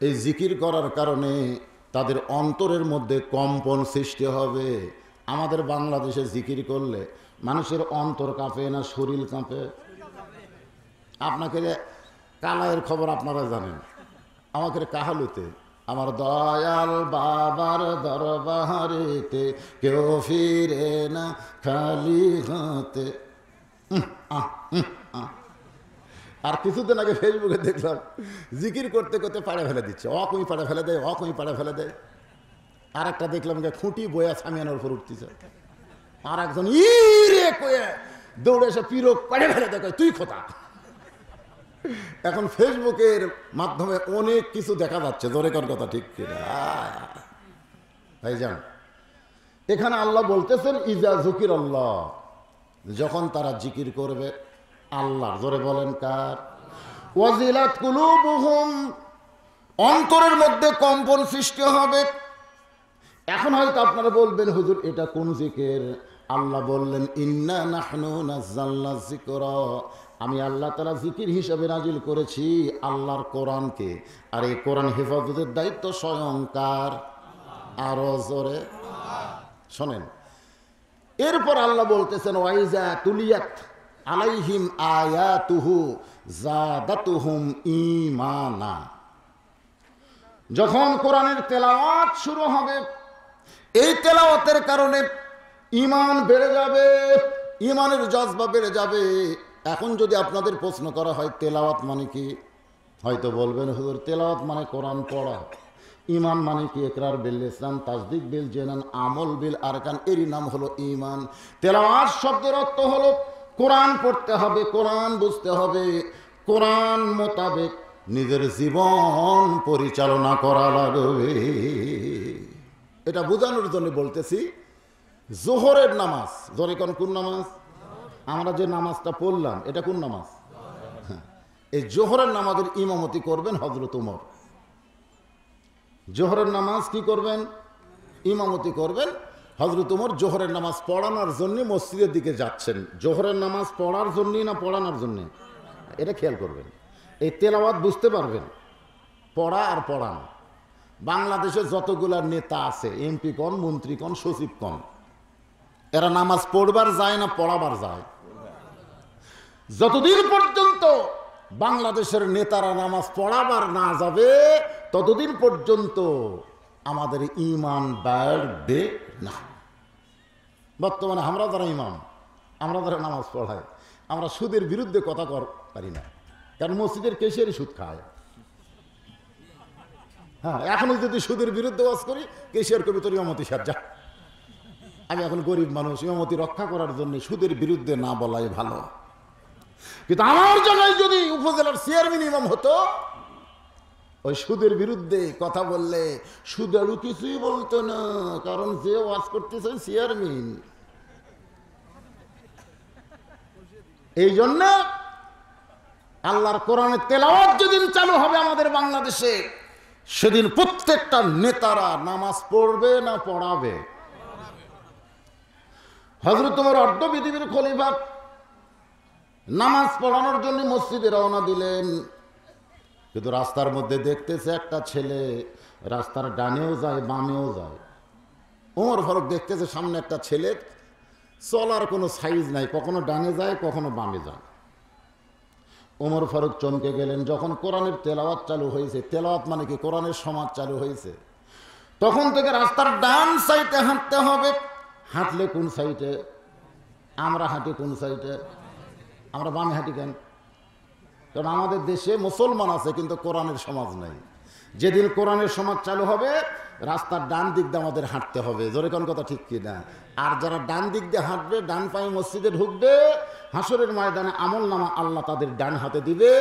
এই জিকির করার কারণে তাদের অন্তরের মধ্যে কম্পন সৃষ্টি হবে আমাদের বাংলাদেশে জিকির করলে মানুষের অন্তর কাঁপে না শরীর কাঁপে আপনাকে কালায়ের খবর আপনারা জানেন আমাকে কাহালুতে আমার দয়াল বাবার দরবারেতে কেউ ফিরে না খালি হাতে আহ আর কিছুদিন আগে ফেসবুকে দেখলাম জিকির করতে করতে পাড়ে ফেলে দিচ্ছে কুই পাড়ে ফেলে দেয় কুই পাড়ে ফেলে দেয় আর একটা দেখলাম যে খুঁটি বয়া সামিয়ানোর উপর উঠতেছে আর একজন ইরে কয়ে দৌড়ে এসে পিরো পাড়ে ফেলে দেয় তুই খোতা এখন ফেসবুকের মাধ্যমে অনেক কিছু দেখা যাচ্ছে দরেকার কথা ঠিক ভাই তাই যান এখানে আল্লাহ বলতেছেন ইজা জুকির আল্লাহ যখন তারা জিকির করবে আল্লাহর জোরে বলেন কার ওয়াজিলাত কুলুবুহুম অন্তরের মধ্যে কম্পন সৃষ্টি হবে এখন হয়তো আপনারা বলবেন হুজুর এটা কোন জিকের আল্লাহ বললেন ইন্না নাহনু নাজ্জাল্লা যিকর আমি আল্লাহ তালা জিকির হিসাবে নাজিল করেছি আল্লাহর কোরআনকে আর এই কোরআন হেফাজতের দায়িত্ব স্বয়ংকার আরো জোরে শোনেন এরপর আল্লাহ বলতেছেন ওয়াইজা তুলিয়াত আলাইহিম আয়াতুহু জাদাতুহুম ইমানা যখন কোরআনের তেলাওয়াত শুরু হবে এই তেলাওয়াতের কারণে ইমান বেড়ে যাবে ইমানের জজবা বেড়ে যাবে এখন যদি আপনাদের প্রশ্ন করা হয় তেলাওয়াত মানে কি হয়তো বলবেন হুজুর তেলাওয়াত মানে কোরআন পড়া ইমান মানে কি একরার বিল ইসলাম তাজদিক বিল জেনান আমল বিল আরকান এরই নাম হলো ইমান তেলাওয়াত শব্দের অর্থ হলো কোরআন পড়তে হবে কোরআন বুঝতে হবে কোরআন মোতাবেক নিজের জীবন পরিচালনা করা লাগবে এটা বোঝানোর জন্য বলতেছি জোহরের নামাজ জোরে কোন কোন নামাজ আমরা যে নামাজটা পড়লাম এটা কোন নামাজ হ্যাঁ, এই জোহরের নামাজের ইমামতি করবেন হজরত উমর জোহরের নামাজ কি করবেন ইমামতি করবেন হজরত উমর জোহরের নামাজ পড়ানোর জন্যে মসজিদের দিকে যাচ্ছেন জোহরের নামাজ পড়ার জন্যে না পড়ানোর জন্যে এটা খেয়াল করবেন এই তেলাওয়াত বুঝতে পারবেন পড়া আর পড়ানো বাংলাদেশে যতগুলা নেতা আছে এমপি কন মন্ত্রী কন সচিব কন এরা নামাজ পড়বার যায় না পড়াবার যায় যতদিন পর্যন্ত বাংলাদেশের নেতারা নামাজ পড়াবার না যাবে ততদিন পর্যন্ত আমাদের ইমান বাড়বে না বর্তমানে আমরা যারা ইমাম আমরা যারা নামাজ পড়াই আমরা সুদের বিরুদ্ধে কথা কর পারি না কারণ মসজিদের কেশেরই সুদ খায় হ্যাঁ এখনো যদি সুদের বিরুদ্ধে বাস করি কেশিয়ার কবি তোর ইমামতি সাজ্জা আমি এখন গরিব মানুষ ইমামতি রক্ষা করার জন্য সুদের বিরুদ্ধে না বলাই ভালো কিন্তু আমার জন্য যদি উপজেলার চেয়ারম্যান ইমাম হতো ওই সুদের বিরুদ্ধে কথা বললে সুদ আরো কিছুই বলতো না কারণ যে ওয়াজ করতেছে চেয়ারম্যান এই জন্য আল্লাহর কোরআনের তেলাওয়াত যেদিন চালু হবে আমাদের বাংলাদেশে সেদিন প্রত্যেকটা নেতারা নামাজ পড়বে না পড়াবে হজরত তোমার অর্ধ পৃথিবীর খলিফা নামাজ পড়ানোর জন্য মসজিদে রওনা দিলেন কিন্তু রাস্তার মধ্যে দেখতেছে একটা ছেলে রাস্তার ডানেও যায় বামেও যায় ওমর ফারুক দেখতেছে সামনে একটা ছেলে চলার কোনো সাইজ নাই কখনো ডানে যায় কখনো বামে যায় ওমর ফারুক চমকে গেলেন যখন কোরআনের তেলাওয়াত চালু হয়েছে তেলাওয়াত মানে কি কোরআনের সমাজ চালু হয়েছে তখন থেকে রাস্তার ডান সাইডে হাঁটতে হবে হাঁটলে কোন সাইডে আমরা হাঁটি কোন সাইডে আমরা বামে হাঁটি কেন কারণ আমাদের দেশে মুসলমান আছে কিন্তু কোরআনের সমাজ নাই যেদিন কোরআনের সমাজ চালু হবে রাস্তার ডান দিক দিয়ে আমাদের হাঁটতে হবে জোরে কোন কথা ঠিক কিনা আর যারা ডান দিক দিয়ে হাঁটবে ডান পায়ে মসজিদে ঢুকবে হাসরের ময়দানে আমল নামা আল্লাহ তাদের ডান হাতে দিবে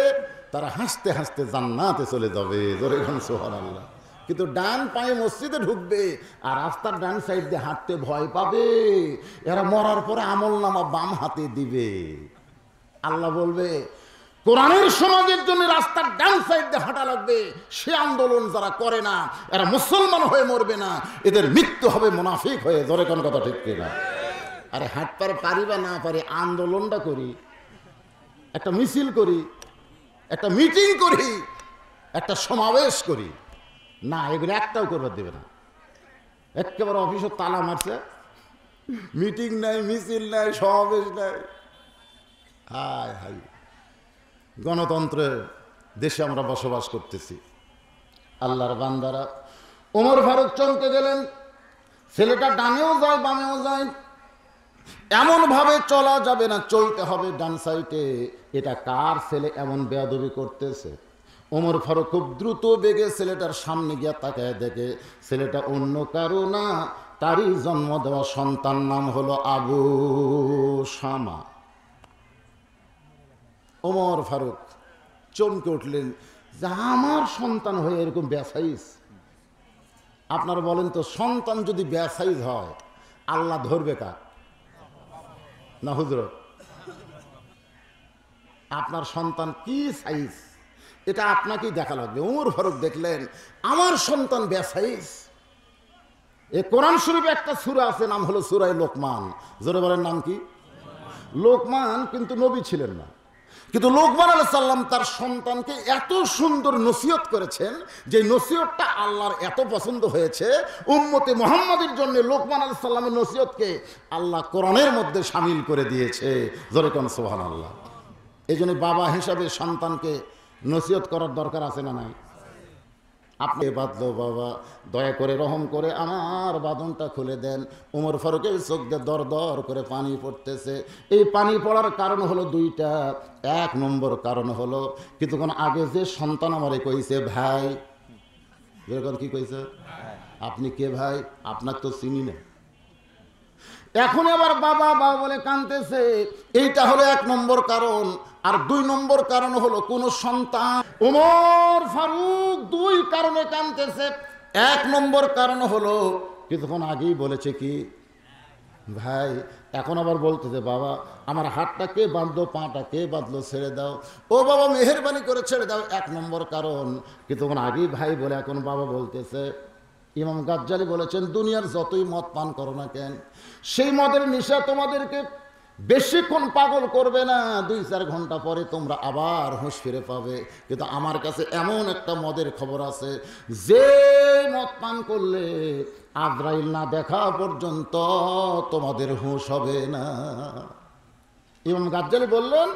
তারা হাসতে হাসতে জান্নাতে চলে যাবে জোরে কোন সোহর আল্লাহ কিন্তু ডান পায়ে মসজিদে ঢুকবে আর রাস্তার ডান সাইড দিয়ে হাঁটতে ভয় পাবে এরা মরার পরে আমল নামা বাম হাতে দিবে আল্লাহ বলবে কোরআনের সমাজের জন্য রাস্তার ডান সাইড দিয়ে হাঁটা লাগবে সে আন্দোলন যারা করে না এরা মুসলমান হয়ে মরবে না এদের মৃত্যু হবে মুনাফিক হয়ে ধরে কোন কথা ঠিক কিনা আরে হাঁটবার পারি বা না পারি আন্দোলনটা করি একটা মিছিল করি একটা মিটিং করি একটা সমাবেশ করি না এগুলো একটাও করবার দেবে না একেবারে অফিসের তালা মারছে মিটিং নাই মিছিল নাই সমাবেশ নাই হায় হায় গণতন্ত্রে দেশে আমরা বসবাস করতেছি আল্লাহর বান্দারা ওমর ফারুক চমকে গেলেন ছেলেটা ডানেও যায় বামেও যায় এমনভাবে চলা যাবে না চলতে হবে ডান সাইডে এটা কার ছেলে এমন বেয়াদবি করতেছে ওমর ফারুক খুব দ্রুত বেগে ছেলেটার সামনে গিয়া তাকায় দেখে ছেলেটা অন্য কারো না তারই জন্ম দেওয়া সন্তান নাম হলো আবু শামা ওমর ফারুক চমকে উঠলেন যে আমার সন্তান হয়ে এরকম ব্যাসাইজ আপনারা বলেন তো সন্তান যদি ব্যাসাইজ হয় আল্লাহ ধরবে কার না হুজরত আপনার সন্তান কি সাইজ এটা আপনাকেই দেখা লাগবে ওমর ফারুক দেখলেন আমার সন্তান ব্যাসাইজ এ কোরআন শরীফে একটা সুরা আছে নাম হলো সুরাই লোকমান জোরে বলেন নাম কি লোকমান কিন্তু নবী ছিলেন না কিন্তু লোকমান আল্লাহ সাল্লাম তার সন্তানকে এত সুন্দর নসিহত করেছেন যে নসিহতটা আল্লাহর এত পছন্দ হয়েছে উম্মতে মোহাম্মদের জন্য লোকমান আল্লাহ সাল্লামের নসিহতকে আল্লাহ কোরআনের মধ্যে সামিল করে দিয়েছে জরেকন সোহান আল্লাহ এই জন্য বাবা হিসাবে সন্তানকে নসিহত করার দরকার আছে না নাই আপনি বাদল বাবা দয়া করে রহম করে আমার বাঁধনটা খুলে দেন উমর ফারুকের চোখ দিয়ে দর দর করে পানি পড়তেছে এই পানি পড়ার কারণ হলো দুইটা এক নম্বর কারণ হলো কোন আগে যে সন্তান আমারে কইছে ভাই এরকম কি কইছে আপনি কে ভাই আপনার তো চিনি না এখন আবার বাবা বাবা বলে কাঁদতেছে এইটা হলো এক নম্বর কারণ আর দুই নম্বর কারণ হলো কোন সন্তান উমর ফারুক দুই কারণে কানতেছে এক নম্বর কারণ হলো কিছুক্ষণ আগেই বলেছে কি ভাই এখন আবার বলতেছে বাবা আমার হাতটা কে বাঁধলো পাটা কে বাঁধলো ছেড়ে দাও ও বাবা মেহরবানি করে ছেড়ে দাও এক নম্বর কারণ কিন্তু আগেই ভাই বলে এখন বাবা বলতেছে ইমাম গাজ্জালি বলেছেন দুনিয়ার যতই মদ পান করো না কেন সেই মদের নেশা তোমাদেরকে বেশিক্ষণ পাগল করবে না দুই চার ঘন্টা পরে তোমরা আবার হুঁশ ফিরে পাবে কিন্তু আমার কাছে এমন একটা মদের খবর আছে যে মদ পান করলে আদ্রাইল না দেখা পর্যন্ত তোমাদের হুঁশ হবে না ইমাম গাজ্জালি বললেন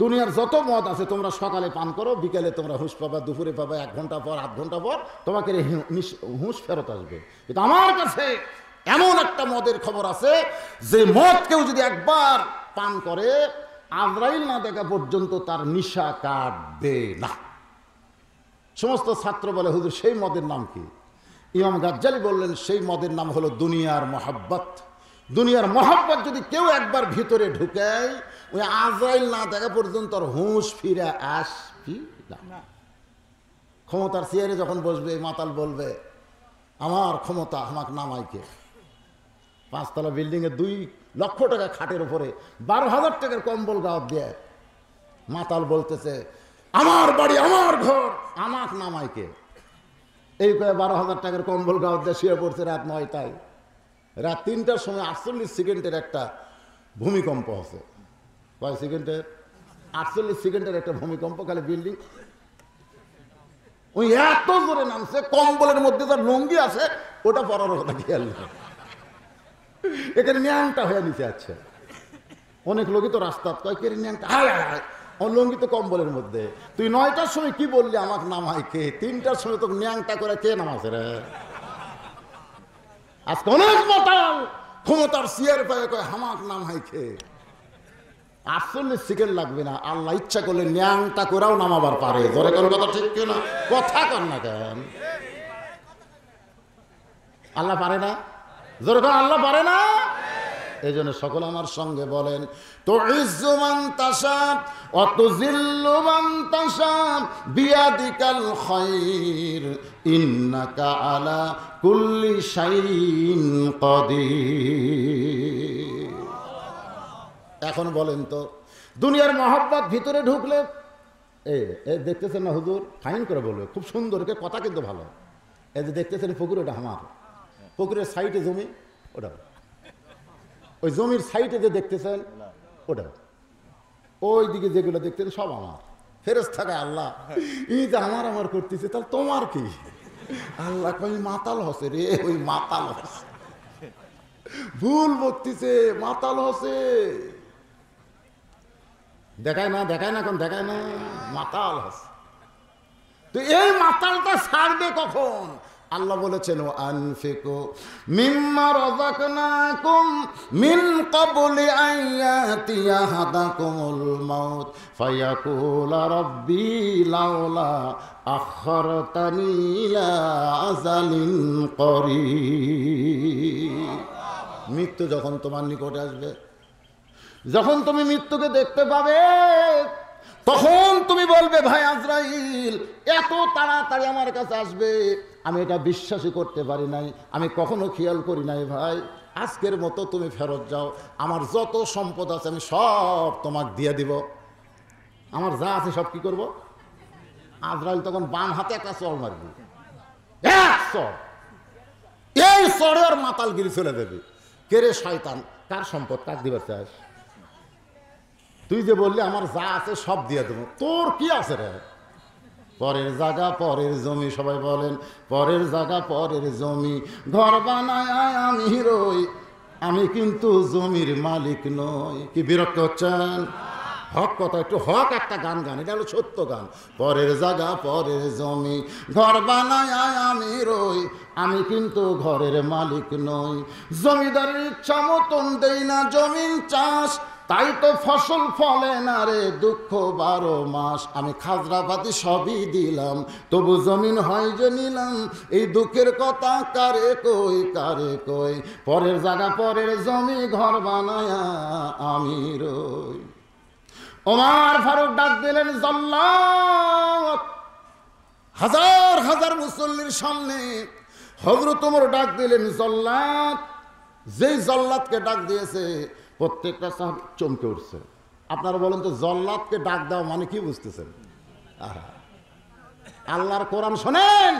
দুনিয়ার যত মদ আছে তোমরা সকালে পান করো বিকেলে তোমরা হুঁশ পাবা দুপুরে পাবা এক ঘন্টা পর আধ ঘন্টা পর তোমাকে হুঁশ ফেরত আসবে কিন্তু আমার কাছে এমন একটা মদের খবর আছে যে মদ কেউ যদি একবার পান করে আজরাইল না দেখা পর্যন্ত তার নিশা কাটবে না সমস্ত ছাত্র বলে হুজুর সেই মদের নাম কি ইমাম গাজ্জালি বললেন সেই মদের নাম হলো দুনিয়ার মহাব্বত দুনিয়ার মহাব্বত যদি কেউ একবার ভিতরে ঢুকায় ওই আজাইল না দেখা পর্যন্ত হুঁশ ফিরে আস ক্ষমতার চেয়ারে যখন বসবে মাতাল বলবে আমার ক্ষমতা আমাকে নামাইকে পাঁচতলা বিল্ডিংয়ে দুই লক্ষ টাকা খাটের উপরে বারো হাজার টাকার কম্বল গাওয়া দিয়ে মাতাল বলতেছে আমার বাড়ি আমার ঘর আমাক নামাইকে এই করে বারো হাজার টাকার কম্বল গাওয়া দিয়ে শুয়ে পড়ছে রাত নয়টায় রাত তিনটার সময় আটচল্লিশ সেকেন্ডের একটা ভূমিকম্প হচ্ছে কয় সেকেন্ডের আটচল্লিশ সেকেন্ডের একটা ভূমিকম্প খালি বিল্ডিং ওই এত জোরে নামছে কম্বলের মধ্যে তার লুঙ্গি আছে ওটা পরার কথা খেয়াল এখানে ন্যাংটা হয়ে নিচে আছে অনেক লোকই তো রাস্তা কয় কে ন্যাংটা হায় হায় লঙ্গি তো কম্বলের মধ্যে তুই নয়টার সময় কি বললি আমাকে নামাই কে তিনটার সময় তোকে ন্যাংটা করে কে নামাছে রে আজকে অনেক মাতাল ক্ষমতার সিয়ার পায়ে কয় হামাক নামাই খেয়ে আসলে সেকেন্ড লাগবে না আল্লাহ ইচ্ছা করলে ন্যাংটা করেও নামাবার পারে ধরে কোন কথা ঠিক কিনা কথা কর না কেন আল্লাহ পারে না ধরে আল্লাহ পারে না এই জন্য সকল আমার সঙ্গে বলেন তো ইজ্জুমান তাসাব অত জিল্লুমান তাসাব বিয়াদিকাল খৈর ইন্নাকা আলা কুল্লি শাইন কদির এখন বলেন তো দুনিয়ার মহাব্বত ভিতরে ঢুকলে এ এ দেখতেছেন না হুজুর ফাইন করে বলবে খুব সুন্দর কে কথা কিন্তু ভালো এই যে দেখতেছেন পুকুর ওটা আমার পুকুরের সাইডে জমি ওটা ওই জমির সাইডে যে দেখতেছেন ওটা ওই দিকে যেগুলো দেখতেছেন সব আমার ফেরত থাকা আল্লাহ এই যে আমার আমার করতেছে তাহলে তোমার কি আল্লাহ কই মাতাল হসে রে ওই মাতাল হসে ভুল বকতিছে মাতাল হসে দেখায় না দেখায় না এখন দেখায় না মাতাল হাসি তো এই মাতালটা ছাড়বে কখন আল্লাহ বলেছেন ও আনফিকো মিম্মা রাযাকনাকুম মিন ক্বাবলি আইয়াতিয়া হাদাকুমুল মাউত ফায়াকুল রাব্বি লাউলা আখরতানি ইলা আজালিন করি মৃত্যু যখন তোমার নিকটে আসবে যখন তুমি মৃত্যুকে দেখতে পাবে তখন তুমি বলবে ভাই আজরাইল এত তাড়াতাড়ি আমার কাছে আসবে আমি এটা বিশ্বাসই করতে পারি নাই আমি কখনো খেয়াল করি নাই ভাই আজকের মতো তুমি ফেরত যাও আমার যত সম্পদ আছে আমি সব তোমাক দিয়ে দিব আমার যা আছে সব কি করব আজরাইল তখন বাম হাতে একটা চর মারবি এক চর এই চরের মাতালগিরি চলে দেবে কেরে শয়তান কার সম্পদ কাক দিবার চাষ তুই যে বললি আমার যা আছে সব দিয়ে দেবো তোর কি আছে রে পরের জায়গা পরের জমি সবাই বলেন পরের জায়গা পরের জমি ঘর বানায় আমি রই আমি কিন্তু জমির মালিক নই কি বিরক্ত হচ্ছেন হক কথা একটু হক একটা গান গান এটা হলো সত্য গান পরের জায়গা পরের জমি ঘর বানায় আমি রই আমি কিন্তু ঘরের মালিক নই জমিদারের ইচ্ছা মতন দেই না জমিন চাষ তাই তো ফসল ফলে না রে দুঃখ বারো মাস আমি খাজরাপাতি সবই দিলাম তবু জমিন হয় যে নিলাম এই দুঃখের কথা কারে কই কারে কই পরের জায়গা পরের জমি ঘর বানায়া আমি রই ওমার ফারুক ডাক দিলেন জল্লা হাজার হাজার মুসল্লির সামনে হজরত ওমর ডাক দিলেন জল্লাদ যেই জল্লাদকে ডাক দিয়েছে প্রত্যেকটা সাহেব চমকে উঠছে আপনারা বলেন তো জল্লাদকে ডাক দেওয়া মানে কি বুঝতেছেন আল্লাহর কোরআন শোনেন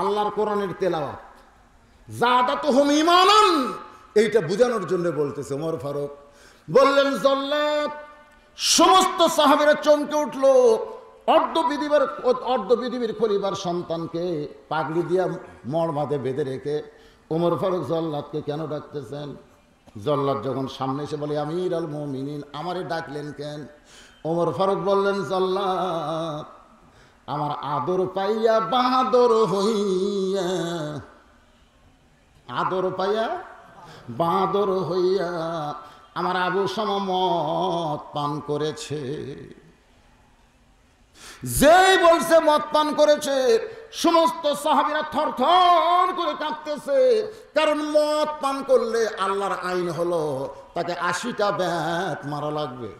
আল্লাহর কোরআনের তেলাওয়াত জাদা তো হোম ইমানন এইটা বোঝানোর জন্য বলতেছে ওমর ফারুক বললেন জল্লাদ সমস্ত সাহাবেরা চমকে উঠল অর্ধ পৃথিবীর অর্ধ পৃথিবীর খরিবার সন্তানকে পাগড়ি দিয়া বাঁধে বেঁধে রেখে ওমর ফারুক জল্লাদকে কেন ডাকতেছেন জল্লাদ যখন সামনে এসে বলে আমির আল মমিন আমারে ডাকলেন কেন ওমর ফারুক বললেন জল্লাদ আমার আদর পাইয়া বাঁদর হইয়া আদর পাইয়া বাঁদর হইয়া আমার আবু সমত পান করেছে যে বলছে মত পান করেছে সমস্ত সাহাবিরা থর থর করে কাঁপতেছে কারণ মদ পান করলে আল্লাহর আইন হলো তাকে আশিটা ব্যাত মারা লাগবে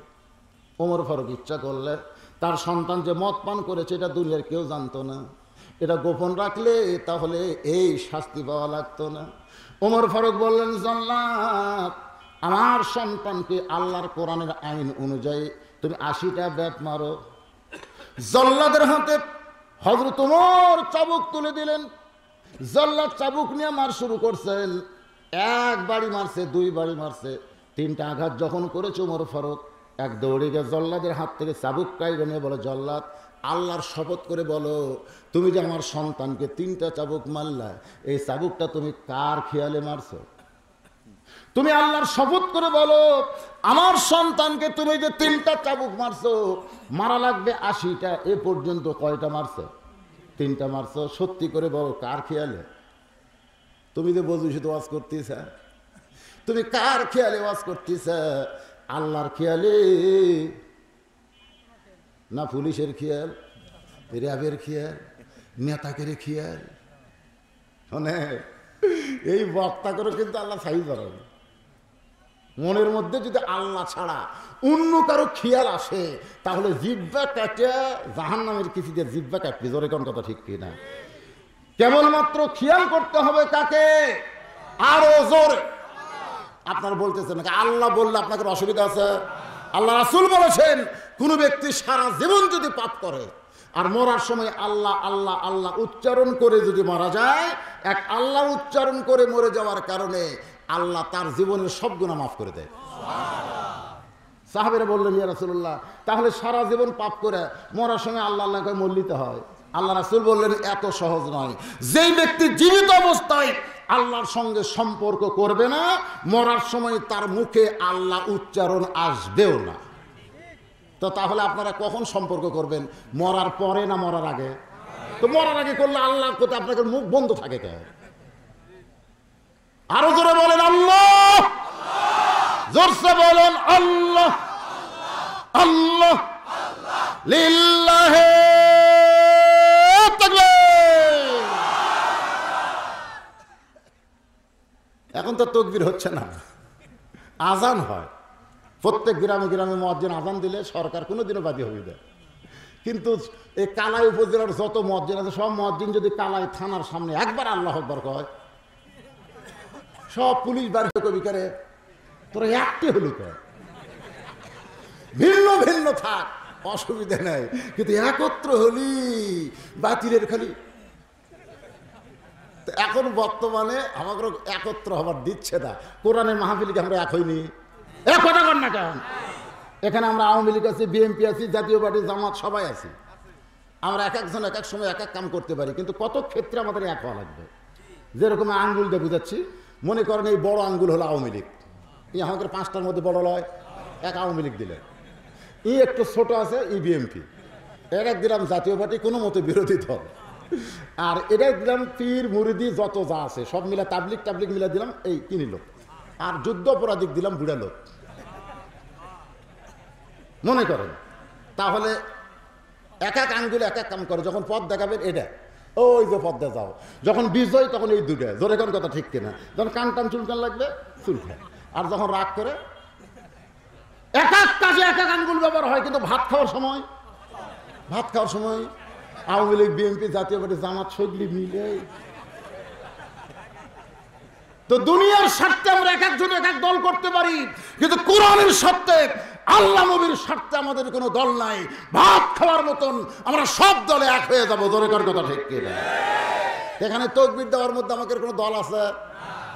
ওমর ফারুক ইচ্ছা করলে তার সন্তান যে মদ পান করেছে এটা দুনিয়ার কেউ জানতো না এটা গোপন রাখলে তাহলে এই শাস্তি পাওয়া লাগতো না ওমর ফারুক বললেন জল্লাদ আমার সন্তানকে আল্লাহর কোরআনের আইন অনুযায়ী তুমি আশিটা ব্যাপ মারো জল্লাদের হাতে হজরত তোমার চাবুক তুলে দিলেন জল্লাদ চাবুক নিয়ে মার শুরু করছেন এক বাড়ি মারছে দুই বাড়ি মারছে তিনটা আঘাত যখন করেছে উমর ফারুক এক দৌড়ে গিয়ে জল্লাদের হাত থেকে চাবুক কাইবে নিয়ে বলো জল্লাদ আল্লাহর শপথ করে বলো তুমি যে আমার সন্তানকে তিনটা চাবুক মারলা এই চাবুকটা তুমি কার খেয়ালে মারছো তুমি আল্লাহর শপথ করে বলো আমার সন্তানকে তুমি যে তিনটা চাবুক মারছো মারা লাগবে আশিটা এ পর্যন্ত কয়টা মারছো তিনটা মারছো সত্যি করে বলো কার খেয়ালে তুমি যে বজু শুধু ওয়াজ করতেছ তুমি কার খেয়ালে ওয়াজ করতেছ আল্লাহর খেয়ালে না পুলিশের খেয়াল র্যাবের খেয়াল নেতাকের খেয়াল শোনে এই বক্তা করে কিন্তু আল্লাহ সাহি পারেন মনের মধ্যে যদি আল্লাহ ছাড়া অন্য কারো খেয়াল আসে তাহলে জিব্বা কাটে জাহান নামের কিছুতে জিব্বা কাটবে জোরে কোন কথা ঠিক কিনা কেবলমাত্র খেয়াল করতে হবে কাকে আরো জোরে আপনার বলতেছেন আল্লাহ বললে আপনাকে অসুবিধা আছে আল্লাহ রাসুল বলেছেন কোন ব্যক্তি সারা জীবন যদি পাপ করে আর মরার সময় আল্লাহ আল্লাহ আল্লাহ উচ্চারণ করে যদি মারা যায় এক আল্লাহ উচ্চারণ করে মরে যাওয়ার কারণে আল্লাহ তার জীবনের সব গুণা মাফ করে দেয় সাহাবেরা বললেন ইয়া রাসুল্লাহ তাহলে সারা জীবন পাপ করে মরার সময় আল্লাহ আল্লাহ করে মল্লিতে হয় আল্লাহ রাসুল বললেন এত সহজ নয় যেই ব্যক্তি জীবিত অবস্থায় আল্লাহর সঙ্গে সম্পর্ক করবে না মরার সময় তার মুখে আল্লাহ উচ্চারণ আসবেও না তো তাহলে আপনারা কখন সম্পর্ক করবেন মরার পরে না মরার আগে তো মরার আগে করলে আল্লাহ কোথায় আপনাকে মুখ বন্ধ থাকে কেন আরো জোরে বলেন আল্লাহ জোরসে বলেন আল্লাহ আল্লাহ লিল্লাহ এখন তো তকবির হচ্ছে না আজান হয় প্রত্যেক গ্রামে গ্রামে মজ্জেন আজান দিলে সরকার কোনোদিনও বাদী হবে দেয় কিন্তু এই কালাই উপজেলার যত মজ্জিন আছে সব মজ্জিন যদি কালাই থানার সামনে একবার আল্লাহ একবার কয় সব পুলিশ বার হয়ে কবি করে তোরা একটি হলি কয় ভিন্ন ভিন্ন থাক অসুবিধা নাই কিন্তু একত্র হলি বাতিলের খালি এখন বর্তমানে আমাকে একত্র হবার দিচ্ছে না কোরআনে মাহফিলকে আমরা এক হইনি এক কথা কর না কেন এখানে আমরা আওয়ামী লীগ আছি বিএনপি আছি জাতীয় পার্টি জামাত সবাই আছি আমরা এক একজন এক এক সময় এক এক কাম করতে পারি কিন্তু কত ক্ষেত্রে আমাদের এক হওয়া লাগবে যেরকম আঙ্গুল দিয়ে বুঝাচ্ছি মনে করেন এই বড় আঙ্গুল হলো আওয়ামী লীগ ই আমাদের পাঁচটার মধ্যে বড় লয় এক আওয়ামী লীগ দিলে ই একটু ছোট আছে ই বিএমপি এরা দিলাম জাতীয় পার্টি কোনো মতে বিরোধী দল আর এটা দিলাম পীর মুরিদি যত যা আছে সব মিলে তাবলিক টাবলিক মিলে দিলাম এই তিনি লোক আর যুদ্ধ অপরাধিক দিলাম বুড়া লোক মনে করেন তাহলে এক এক আঙ্গুল এক এক কাম করে যখন পথ দেখাবেন এটা ওই যে পদ্মে যাও যখন বিজয় তখন এই দুটো জোরে কোন কথা ঠিক কিনা যখন কান টান চুলকান লাগবে চুলকান আর যখন রাগ করে এক এক কাজে এক এক আঙ্গুল ব্যবহার হয় কিন্তু ভাত খাওয়ার সময় ভাত খাওয়ার সময় আওয়ামী লীগ বিএনপি জাতীয় পার্টি জামাত সগলি মিলে তো দুনিয়ার স্বার্থে আমরা এক একজন এক এক দল করতে পারি কিন্তু কোরআনের স্বার্থে আল্লাহ নবীর স্বার্থে আমাদের কোনো দল নাই ভাত খাওয়ার মতন আমরা সব দলে এক হয়ে যাবো দরকার কথা ঠিক কিনা এখানে তকবির দেওয়ার মধ্যে আমাদের কোনো দল আছে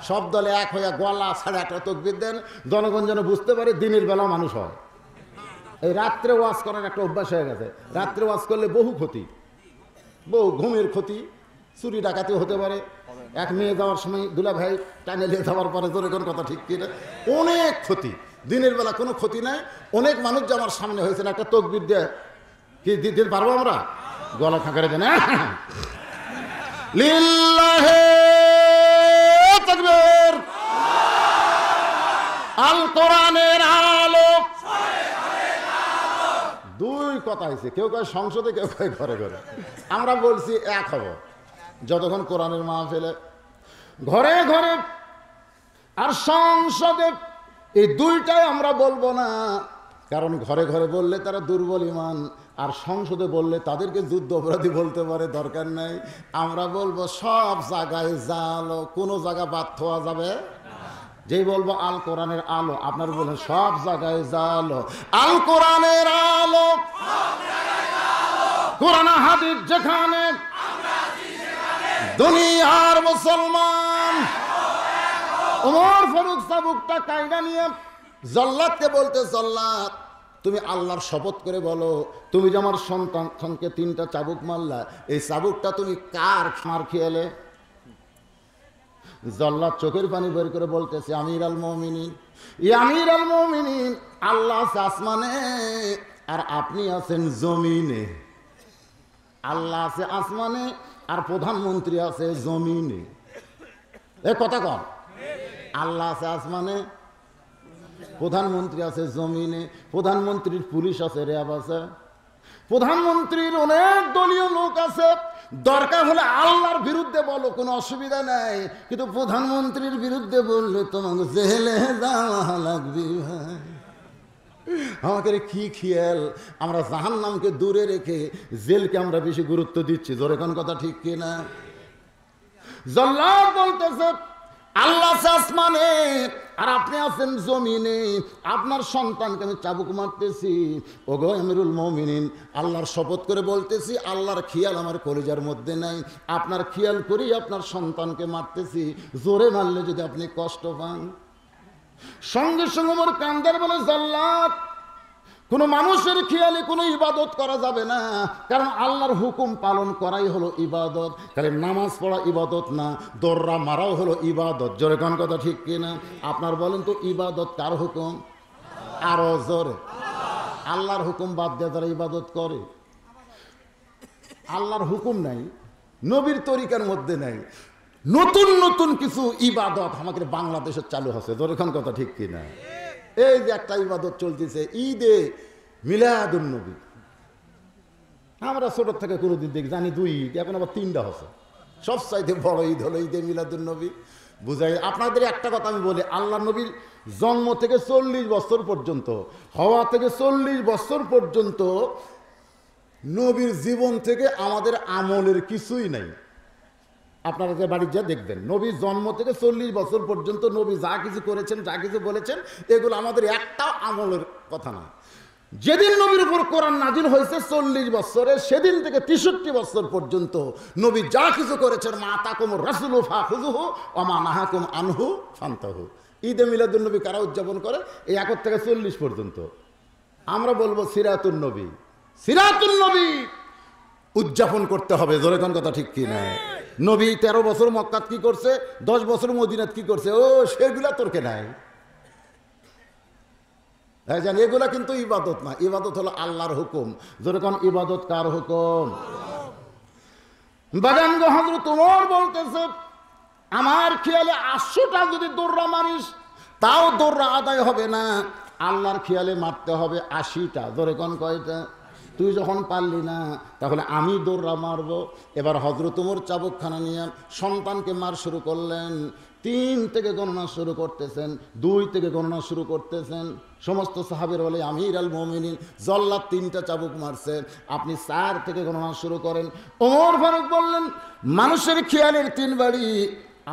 সব দলে এক হয়ে গলা ছাড়া একটা তকবির দেন জনগণ যেন বুঝতে পারে দিনের বেলা মানুষ হয় এই রাত্রে ওয়াজ করার একটা অভ্যাস হয়ে গেছে রাত্রে ওয়াজ করলে বহু ক্ষতি বহু ঘুমের ক্ষতি চুরি ডাকাতি হতে পারে এক মেয়ে যাওয়ার সময় দুলা ভাই টানে যাওয়ার পরে জোরে কোন কথা ঠিক কিনা অনেক ক্ষতি দিনের বেলা কোনো ক্ষতি নাই অনেক মানুষ যে আমার সামনে হয়েছেন একটা তকবির দেয় কি দিতে পারবো আমরা গলা খাঁকারে দেন হ্যাঁ? লিল্লাহে তকবীর আল কোরআনের আলো দুই কথা হয়েছে কেউ কয় সংসদে কেউ কয় ঘরে ঘরে আমরা বলছি এক হব যতক্ষণ কোরআনের মাহফিলে ঘরে ঘরে আর সংসদে এই দুইটাই আমরা বলবো না কারণ ঘরে ঘরে বললে তারা দুর্বল ইমান আর সংসদে বললে তাদেরকে যুদ্ধ অপরাধী বলতে পারে দরকার নাই আমরা বলবো সব জায়গায় জালো কোনো জায়গা বাদ থোয়া যাবে যেই বলবো আল কোরআনের আলো আপনার বলেন সব জায়গায় জালো আল কোরআনের আলো কোরআন হাদিস যেখানে দুনিয়ার মুসলমান ওমর ফারুক সাবুকটা কায়দা নিয়ে জল্লাদকে বলতে জল্লাদ তুমি আল্লাহর শপথ করে বলো তুমি যে আমার সন্তানকে তিনটা চাবুক মারলা এই চাবুকটা তুমি কার মার খেয়েলে জল্লাদ চোখের পানি বের করে বলতেছে আমির আল মমিনিন আমির আল মমিনিন আল্লাহ আছে আসমানে আর আপনি আছেন জমিনে আল্লাহ আছে আসমানে আর প্রধানমন্ত্রী আছে জমিনে এ কথা কথা আল্লাহ আছে আসমানে প্রধানমন্ত্রী আছে জমিনে প্রধানমন্ত্রীর পুলিশ আছে র্যাব আছে প্রধানমন্ত্রীর অনেক দলীয় লোক আছে দরকার হলে আল্লাহর বিরুদ্ধে বলো কোনো অসুবিধা নাই কিন্তু প্রধানমন্ত্রীর বিরুদ্ধে বললে তোমাকে জেলে যাওয়া লাগবে ভাই আমাদের কি খেয়াল আমরা জাহান নামকে দূরে রেখে জেলকে আমরা বেশি গুরুত্ব দিচ্ছি জোরে কোন কথা ঠিক কিনা জল্লাদ বলতেছে আল্লাহ আসমানে আর আপনি আছেন জমিনে আপনার সন্তানকে আমি চাবুক মারতেছি গো আমিরুল মমিন আল্লাহর শপথ করে বলতেছি আল্লাহর খেয়াল আমার কলিজার মধ্যে নাই আপনার খেয়াল করি আপনার সন্তানকে মারতেছি জোরে মারলে যদি আপনি কষ্ট পান সঙ্গে সঙ্গে আমার কান্দার বলে জাল্লাত কোনো মানুষের খেয়ালে কোনো ইবাদত করা যাবে না কারণ আল্লাহর হুকুম পালন করাই হলো ইবাদত তাহলে নামাজ পড়া ইবাদত না দররা মারাও হলো ইবাদত জোরে কোন কথা ঠিক কিনা আপনার বলেন তো ইবাদত কার হুকুম আরো জোরে আল্লাহর হুকুম বাদ দিয়ে যারা ইবাদত করে আল্লাহর হুকুম নাই নবীর তরিকার মধ্যে নাই নতুন নতুন কিছু ইবাদত আমাদের বাংলাদেশে চালু হচ্ছে জোরে কোন কথা ঠিক কিনা এই যে একটা ইবাদত চলতেছে ঈদে নবী আমরা ছোটোর থেকে কোনোদিন দেখি জানি দুই ঈদ এখন আবার তিনটা হচ্ছে চাইতে বড় ঈদ হলো ঈদে নবী বুঝাই আপনাদের একটা কথা আমি বলি আল্লাহ নবীর জন্ম থেকে চল্লিশ বছর পর্যন্ত হওয়া থেকে চল্লিশ বছর পর্যন্ত নবীর জীবন থেকে আমাদের আমলের কিছুই নাই আপনারা যে বাড়ি যা দেখবেন নবীর জন্ম থেকে চল্লিশ বছর পর্যন্ত নবী যা কিছু করেছেন যা কিছু বলেছেন এগুলো আমাদের একটাও আমলের কথা না যেদিন নবীর উপর কোরআন নাজিল হয়েছে চল্লিশ বছরে সেদিন থেকে তেষট্টি বছর পর্যন্ত নবী যা কিছু করেছেন মা তাকুম রাসুল ফাহুজুহু অমা নাহাকুম আনহু ফান্তাহু ঈদে মিলাদুল নবী কারা উদযাপন করে এই একর থেকে চল্লিশ পর্যন্ত আমরা বলবো সিরাতুল নবী সিরাতুল নবী উদযাপন করতে হবে জোরে কথা ঠিক কি না নবী ১৩ বছর মক্কাত কি করছে দশ বছর মদিনাত কি করছে ও সেগুলা তোর নাই হ্যাঁ, জান এগুলা কিন্তু ইবাদত না ইবাদত হলো আল্লাহর হুকুম যেরকম ইবাদত কার হুকুম বাগান গহাদুর তোমার বলতেছে আমার খেয়ালে আটশোটা যদি দৌড়া মারিস তাও দৌড়া আদায় হবে না আল্লাহর খেয়ালে মারতে হবে আশিটা ধরে কয়টা তুই যখন পারলি না তাহলে আমি দৌড়া মারবো এবার হজরত উমর চাবুকখানা নিয়ে সন্তানকে মার শুরু করলেন তিন থেকে গণনা শুরু করতেছেন দুই থেকে গণনা শুরু করতেছেন সমস্ত সাহাবের বলে আমির আল মোমিনিন জল্লাদ তিনটা চাবুক মারছে আপনি চার থেকে গণনা শুরু করেন ওমর ফারুক বললেন মানুষের খেয়ালের তিন বাড়ি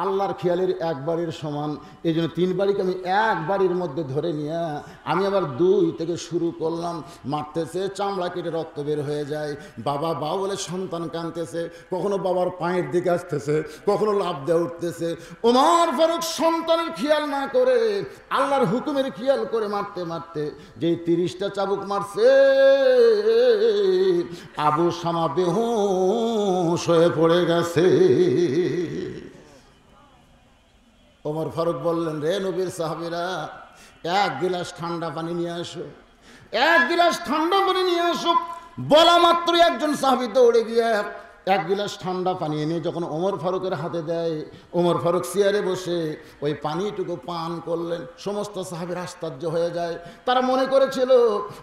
আল্লাহর খেয়ালের এক বাড়ির সমান এই জন্য তিন বাড়িকে আমি এক বাড়ির মধ্যে ধরে নিয়ে আমি আবার দুই থেকে শুরু করলাম মারতেছে চামড়া কেটে রক্ত বের হয়ে যায় বাবা বা বলে সন্তান কানতেছে কখনো বাবার পায়ের দিকে আসতেছে কখনো লাভ দেওয়া উঠতেছে ওমার ফারুক সন্তানের খেয়াল না করে আল্লাহর হুকুমের খেয়াল করে মারতে মারতে যে তিরিশটা চাবুক মারছে আবু সামা বেহ হয়ে পড়ে গেছে ওমর ফারুক বললেন রে নবীর সাহাবিরা এক গিলাস ঠান্ডা পানি নিয়ে আসো এক গিলাস ঠান্ডা পানি নিয়ে আসো বলা মাত্র একজন সাহাবি দৌড়ে গিয়ে এক গিলাস ঠান্ডা পানি এনে যখন ওমর ফারুকের হাতে দেয় ওমর ফারুক চেয়ারে বসে ওই পানিটুকু পান করলেন সমস্ত সাহাবির আশ্চর্য হয়ে যায় তারা মনে করেছিল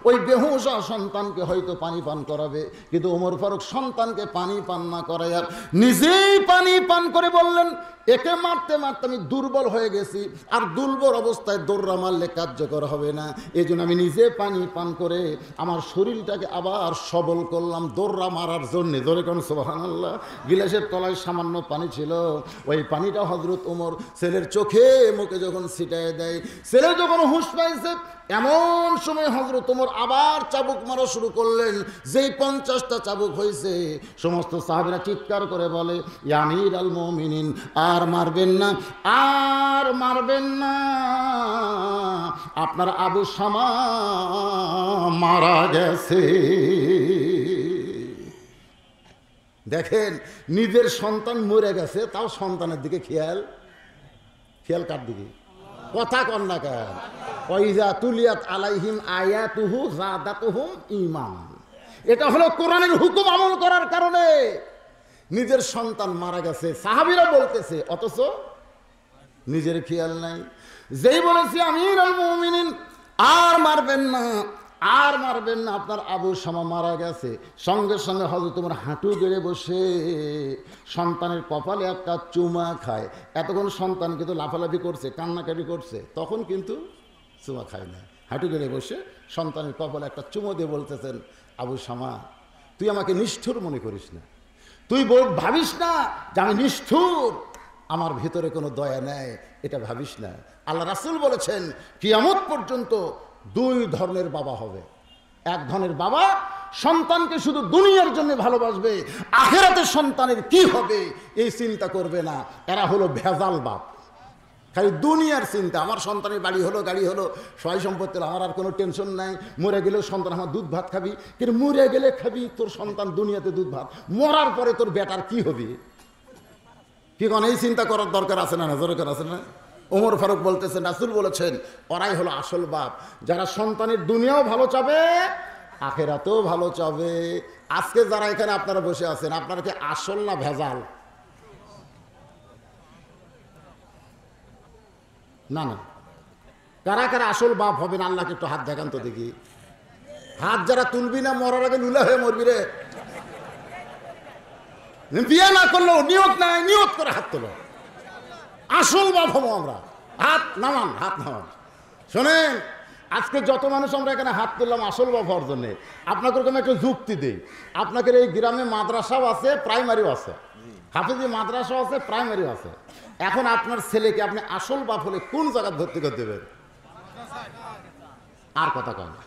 ওই বেহুসা সন্তানকে হয়তো পানি পান করাবে কিন্তু ওমর ফারুক সন্তানকে পানি পান না করায় নিজেই পানি পান করে বললেন একে মারতে মারতে আমি দুর্বল হয়ে গেছি আর দুর্বল অবস্থায় দৌড়া মারলে কার্যকর হবে না এই আমি নিজে পানি পান করে আমার শরীরটাকে আবার সবল করলাম দৌড়া মারার জন্যে ধরে কোন সোহান আল্লাহ গিলাসের তলায় সামান্য পানি ছিল ওই পানিটা হজরত ওমর ছেলের চোখে মুখে যখন ছিটায় দেয় ছেলে যখন হুঁশ পাইছে এমন সময় হজরত ওমর আবার চাবুক মারা শুরু করলেন যেই পঞ্চাশটা চাবুক হয়েছে সমস্ত সাহেবরা চিৎকার করে বলে ইয়ামির আল মমিনিন আ আর মারবেন না আর মারবেন না আপনার আবু সামা মারা গেছে দেখেন নিজের সন্তান মরে গেছে তাও সন্তানের দিকে খেয়াল খেয়াল কার দিকে কথা কন না কেন ওইজা তুলিয়াত আলাইহিম আয়াতুহু জাদাতুহুম ইমান এটা হলো কোরআনের হুকুম আমল করার কারণে নিজের সন্তান মারা গেছে সাহাবিরা বলতেছে অথচ নিজের খেয়াল নাই যেই বলেছি আমির আর মারবেন না আর মারবেন না আপনার আবু শামা মারা গেছে সঙ্গে সঙ্গে হজ তোমার হাঁটু গেড়ে বসে সন্তানের কপালে একটা চুমা খায় এতক্ষণ সন্তান কিন্তু লাফালাফি করছে কান্নাকাটি করছে তখন কিন্তু চুমা খায় না হাঁটু গেড়ে বসে সন্তানের কপালে একটা চুমো দিয়ে বলতেছেন আবু শামা তুই আমাকে নিষ্ঠুর মনে করিস না তুই বল ভাবিস না যে আমি নিষ্ঠুর আমার ভিতরে কোনো দয়া নেয় এটা ভাবিস না আল্লাহ রাসুল বলেছেন কিয়ামত পর্যন্ত দুই ধরনের বাবা হবে এক ধরনের বাবা সন্তানকে শুধু দুনিয়ার জন্য ভালোবাসবে আখেরাতে সন্তানের কি হবে এই চিন্তা করবে না এরা হলো ভেজাল বাপ খালি দুনিয়ার চিন্তা আমার সন্তানের বাড়ি হলো গাড়ি হলো সবাই সম্পত্তি আমার আর কোনো টেনশন নাই মরে গেলেও সন্তান আমার দুধ ভাত খাবি কিন্তু মরে গেলে খাবি তোর সন্তান দুনিয়াতে দুধ ভাত মরার পরে তোর বেটার কি হবে কি কোন এই চিন্তা করার দরকার আছে না দরকার আছে না ওমর ফারুক বলতেছে নাসুল বলেছেন ওরাই হলো আসল বাপ যারা সন্তানের দুনিয়াও ভালো চাবে আখেরাতেও ভালো চাবে আজকে যারা এখানে আপনারা বসে আছেন আপনারা কি আসল না ভেজাল না না কারা কারা আসল বাপ হবে না আল্লাহকে একটু হাত দেখান তো দেখি হাত যারা তুলবি না মরার আগে নুলা হয়ে মরবি রে বিয়ে না করলো নিয়ত নাই নিয়ত করে হাত তোলো আসল বাপ হবো আমরা হাত নামান হাত নামান শোনেন আজকে যত মানুষ আমরা এখানে হাত তুললাম আসল বাপ হওয়ার জন্যে আপনাকে একটা যুক্তি দিই আপনাদের এই গ্রামে মাদ্রাসাও আছে প্রাইমারিও আছে হাফিজি মাদ্রাসা আছে প্রাইমারি আছে এখন আপনার ছেলেকে আপনি আসল বাপ হলে কোন জায়গায় ভর্তি করে দেবেন আর কথা কয় না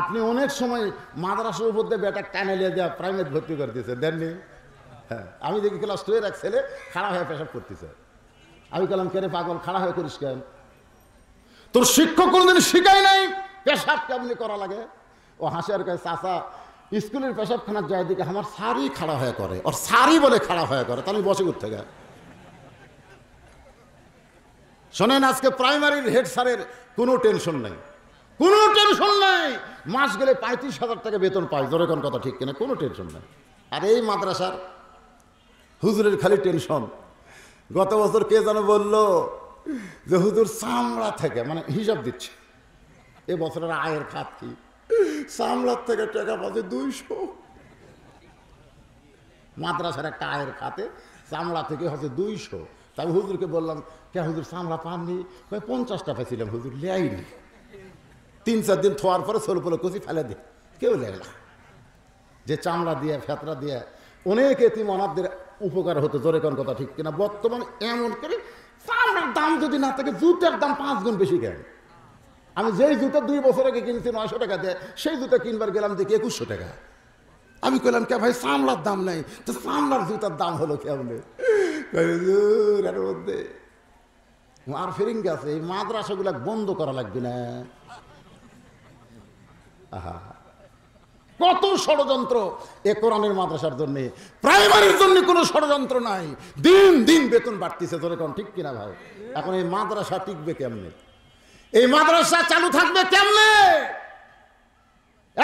আপনি অনেক সময় মাদ্রাসার উপর দিয়ে বেটা টানে দেওয়া প্রাইমারি ভর্তি করে দিয়েছে দেননি হ্যাঁ আমি দেখি ক্লাস এর এক ছেলে খাড়া হয়ে পেশাব করতেছে আমি কলাম কেন পাগল খাড়া হয়ে করিস কেন তোর শিক্ষক কোনোদিন শিখাই নাই পেশাব কেমনি করা লাগে ও হাসি আর কাছে চাষা স্কুলের পেশাবখানার যায় দিকে আমার সারি খাড়া হয়ে করে ওর সারি বলে খাড়া হয়ে করে তাহলে বসে উঠতে গে শোনেন আজকে প্রাইমারির হেড স্যারের কোনো টেনশন নেই কোনো টেনশন নেই মাস গেলে পঁয়ত্রিশ হাজার টাকা বেতন পায় জোরে কোন কথা ঠিক কিনা কোনো টেনশন নেই আর এই মাদ্রাসার হুজুরের খালি টেনশন গত বছর কে যেন বলল যে হুজুর চামড়া থেকে মানে হিসাব দিচ্ছে এ বছরের আয়ের খাত কি সামলার থেকে টাকা পাচ্ছে দুইশো মাদ্রাসার একটা আয়ের খাতে চামড়া থেকে হচ্ছে দুইশো তাই হুজুরকে বললাম কে হুজুর চামড়া পাননি পঞ্চাশটা পেয়েছিলাম হুজুর লেয়াইনি তিন চার দিন থোয়ার পরে ছোল পোলো কুচি ফেলে দে কেউ লেগলা যে চামড়া দিয়ে ফেতরা দিয়ে অনেক এতিম অনাথদের উপকার হতো জোরে কোন কথা ঠিক কিনা বর্তমানে এমন করে চামড়ার দাম যদি না থাকে জুতের দাম পাঁচ গুণ বেশি কেন আমি যেই জুতো দুই বছর আগে কিনছি নয়শো টাকাতে সেই জুতো কিনবার গেলাম দেখি একুশশো টাকা আমি কইলাম কে ভাই সামলার দাম নাই তো সামলার জুতার দাম হলো কেমনে মধ্যে আর ফিরিং গেছে এই মাদ্রাসাগুলা বন্ধ করা লাগবে না আহা কত ষড়যন্ত্র এ কোরআনের মাদ্রাসার জন্য প্রাইমারির জন্য কোনো ষড়যন্ত্র নাই দিন দিন বেতন বাড়তিছে ধরে এখন ঠিক কিনা ভাই এখন এই মাদ্রাসা টিকবে কেমনে এই মাদ্রাসা চালু থাকবে কেমনে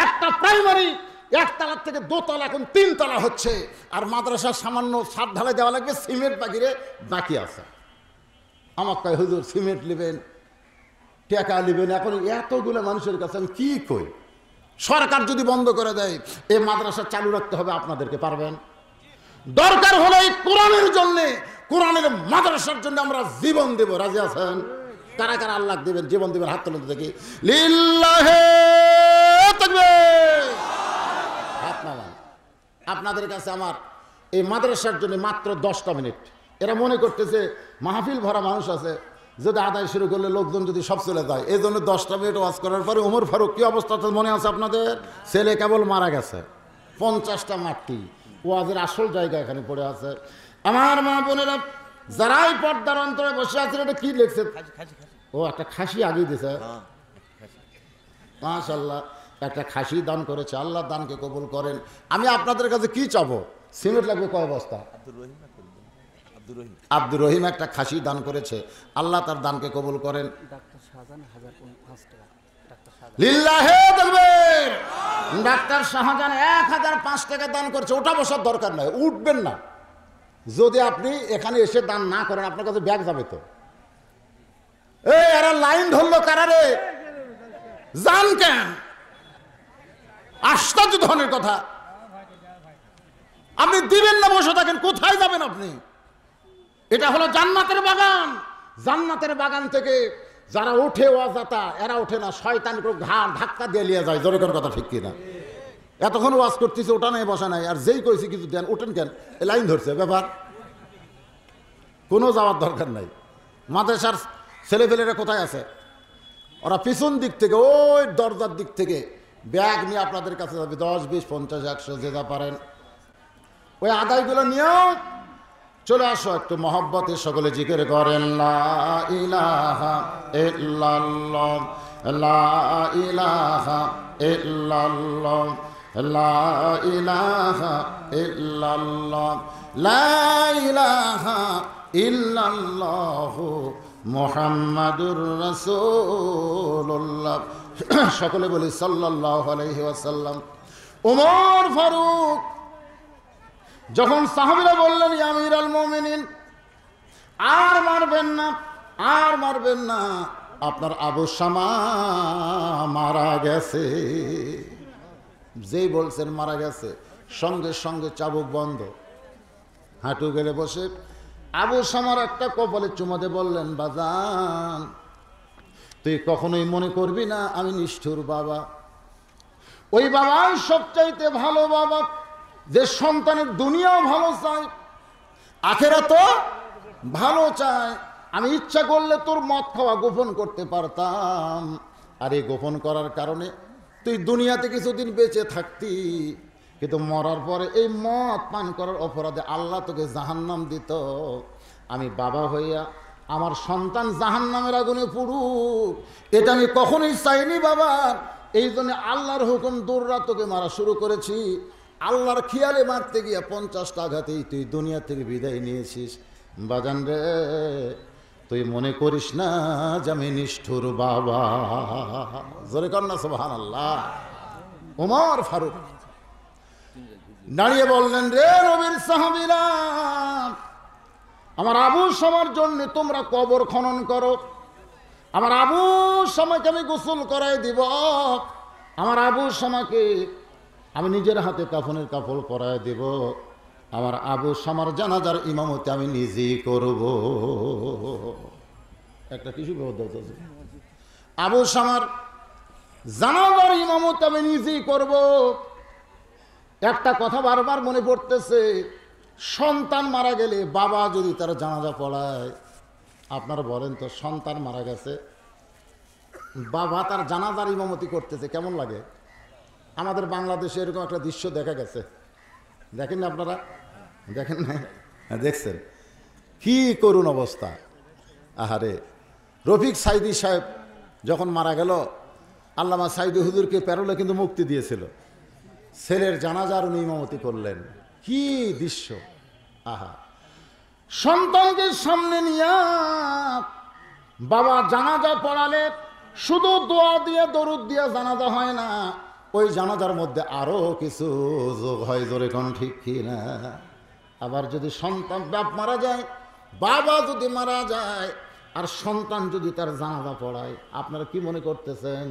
একটা প্রাইমারি একতলা থেকে দোতলা এখন তিনতলা হচ্ছে আর মাদ্রাসা সামান্য সাত ঢালাই দেওয়া লাগবে সিমেন্ট বাকিরে বাকি আছে আমার কয় হুজুর সিমেন্ট নেবেন টাকা নেবেন এখন এতগুলো মানুষের কাছে আমি কী কই সরকার যদি বন্ধ করে দেয় এই মাদ্রাসা চালু রাখতে হবে আপনাদেরকে পারবেন দরকার হলে এই কোরআনের জন্যে কোরআনের মাদ্রাসার জন্য আমরা জীবন দেব রাজি আছেন কারা কারা আল্লাহ দেবেন জীবন দেবেন হাত তুলন্ত দেখি আপনাদের কাছে আমার এই মাদ্রাসার জন্য মাত্র দশটা মিনিট এরা মনে করতেছে মাহফিল ভরা মানুষ আছে যদি আদায় শুরু করলে লোকজন যদি সব চলে যায় এই জন্য দশটা মিনিট ওয়াজ করার পরে উমর ফারুক কী অবস্থা মনে আছে আপনাদের ছেলে কেবল মারা গেছে পঞ্চাশটা মাটি ওয়াজের আসল জায়গা এখানে পড়ে আছে আমার মা বোনেরা যারাই পর্দার অন্তরে বসে আছেন এটা কি লিখছে ও একটা খাসি আগে দিছে হ্যাঁ, মাশাল্লাহ একটা খাসি দান করেছে আল্লাহ দানকে কবুল করেন আমি আপনাদের কাছে কি চাবো সিমেন্ট লাগবে কয় বস্তা আব্দুর রহিম একটা খাসি দান করেছে আল্লাহ তার দানকে কবুল করেন ডাক্তার শাহজাহান এক হাজার পাঁচ টাকা দান করেছে ওটা বসার দরকার নয় উঠবেন না যদি আপনি এখানে এসে দান না করেন আপনার কাছে ব্যাগ যাবে তো এই লাইন ধরলো কারারে যান কেন আশ্চর্য ধরনের কথা আপনি দিবেন না বসে থাকেন কোথায় যাবেন আপনি এটা হলো জান্নাতের বাগান জান্নাতের বাগান থেকে যারা ওঠে ওয়াজাতা এরা ওঠে না শয়তান করে ঘা ধাক্কা দিয়ে নিয়ে যায় জোরে কথা ঠিক কিনা এতক্ষণ ওয়াজ করতেছে ওটা নাই বসা নাই আর যেই কইছি কিছু দেন ওঠেন কেন লাইন ধরছে ব্যাপার কোনো যাওয়ার দরকার নাই মাদ্রাসার ফেলেরা কোথায় আছে ওরা পিছন দিক থেকে ওই দরজার দিক থেকে ব্যাগ নিয়ে আপনাদের কাছে যাবে দশ বিশ পঞ্চাশ একশো যে যা পারেন ওই আদায়গুলো নিয়েও চলে আসো একটু মহব্বতে সকলে জিকের করেন লা ইলাহা ইল্লাল্লাহ লা ইলাহা لا إله إلا الله لا إله إلا الله محمد সকলে বলি সাল্লাহ আলহি ওমর ফারুক যখন সাহাবিরা বললেন আমির আল মোমিনিন আর মারবেন না আর মারবেন না আপনার আবু শামা মারা গেছে যেই বলছেন মারা গেছে সঙ্গে সঙ্গে চাবুক বন্ধ হাঁটু গেলে বসে আবু সামার একটা কপালে চুমাতে বললেন বাজান তুই কখনোই মনে করবি না আমি নিষ্ঠুর বাবা ওই বাবাই সবচাইতে ভালো বাবা যে সন্তানের দুনিয়াও ভালো চায় আখেরা তো ভালো চায় আমি ইচ্ছা করলে তোর মদ খাওয়া গোপন করতে পারতাম আর এই গোপন করার কারণে তুই দুনিয়াতে কিছুদিন বেঁচে থাকতি কিন্তু মরার পরে এই মদ পান করার অপরাধে আল্লাহ তোকে জাহান্নাম দিত আমি বাবা হইয়া আমার সন্তান জাহান্নামের আগুনে পুরুক এটা আমি কখনোই চাইনি বাবা এই জন্য আল্লাহর হুকুম দৌড়রা তোকে মারা শুরু করেছি আল্লাহর খেয়ালে মারতে গিয়া পঞ্চাশটা আঘাতেই তুই দুনিয়া থেকে বিদায় নিয়েছিস বাজান রে তুই মনে করিস না যে আমি নিষ্ঠুর বাবা জোরে কর না সোহান আল্লাহ উমর ফারুক দাঁড়িয়ে বললেন রে রবির সাহাবিরা আমার আবু সবার জন্য তোমরা কবর খনন করো আমার আবু সময়কে আমি গোসল করাই দিব আমার আবু সময়কে আমি নিজের হাতে কাফনের কাপড় পরায় দেব আমার আবু সামার জানাজার ইমামতি আমি নিজেই করব একটা কিছু আছে আবু সামার জানাজার ইমামত আমি নিজেই করব একটা কথা বারবার মনে পড়তেছে সন্তান মারা গেলে বাবা যদি তার জানাজা পড়ায় আপনারা বলেন তো সন্তান মারা গেছে বাবা তার জানাজার ইমামতি করতেছে কেমন লাগে আমাদের বাংলাদেশে এরকম একটা দৃশ্য দেখা গেছে দেখেন আপনারা দেখেন না হ্যাঁ, দেখছেন কি করুন অবস্থা আহারে রফিক সাইদি সাহেব যখন মারা গেল আল্লামা সাইদি হুজুরকে প্যারোলে কিন্তু মুক্তি দিয়েছিল ছেলের জানাজার উনি ইমামতি করলেন কি দৃশ্য আহা সন্তানকে সামনে নিয়ে বাবা জানাজা পড়ালে শুধু দোয়া দিয়ে দরুদ দিয়ে জানাজা হয় না ওই জানাজার মধ্যে আরও কিছু যোগ হয় জোরে কণ্ঠিক ঠিক কিনা আবার যদি সন্তান বাপ মারা যায় বাবা যদি মারা যায় আর সন্তান যদি তার জানাজা পড়ায় আপনারা কি মনে করতেছেন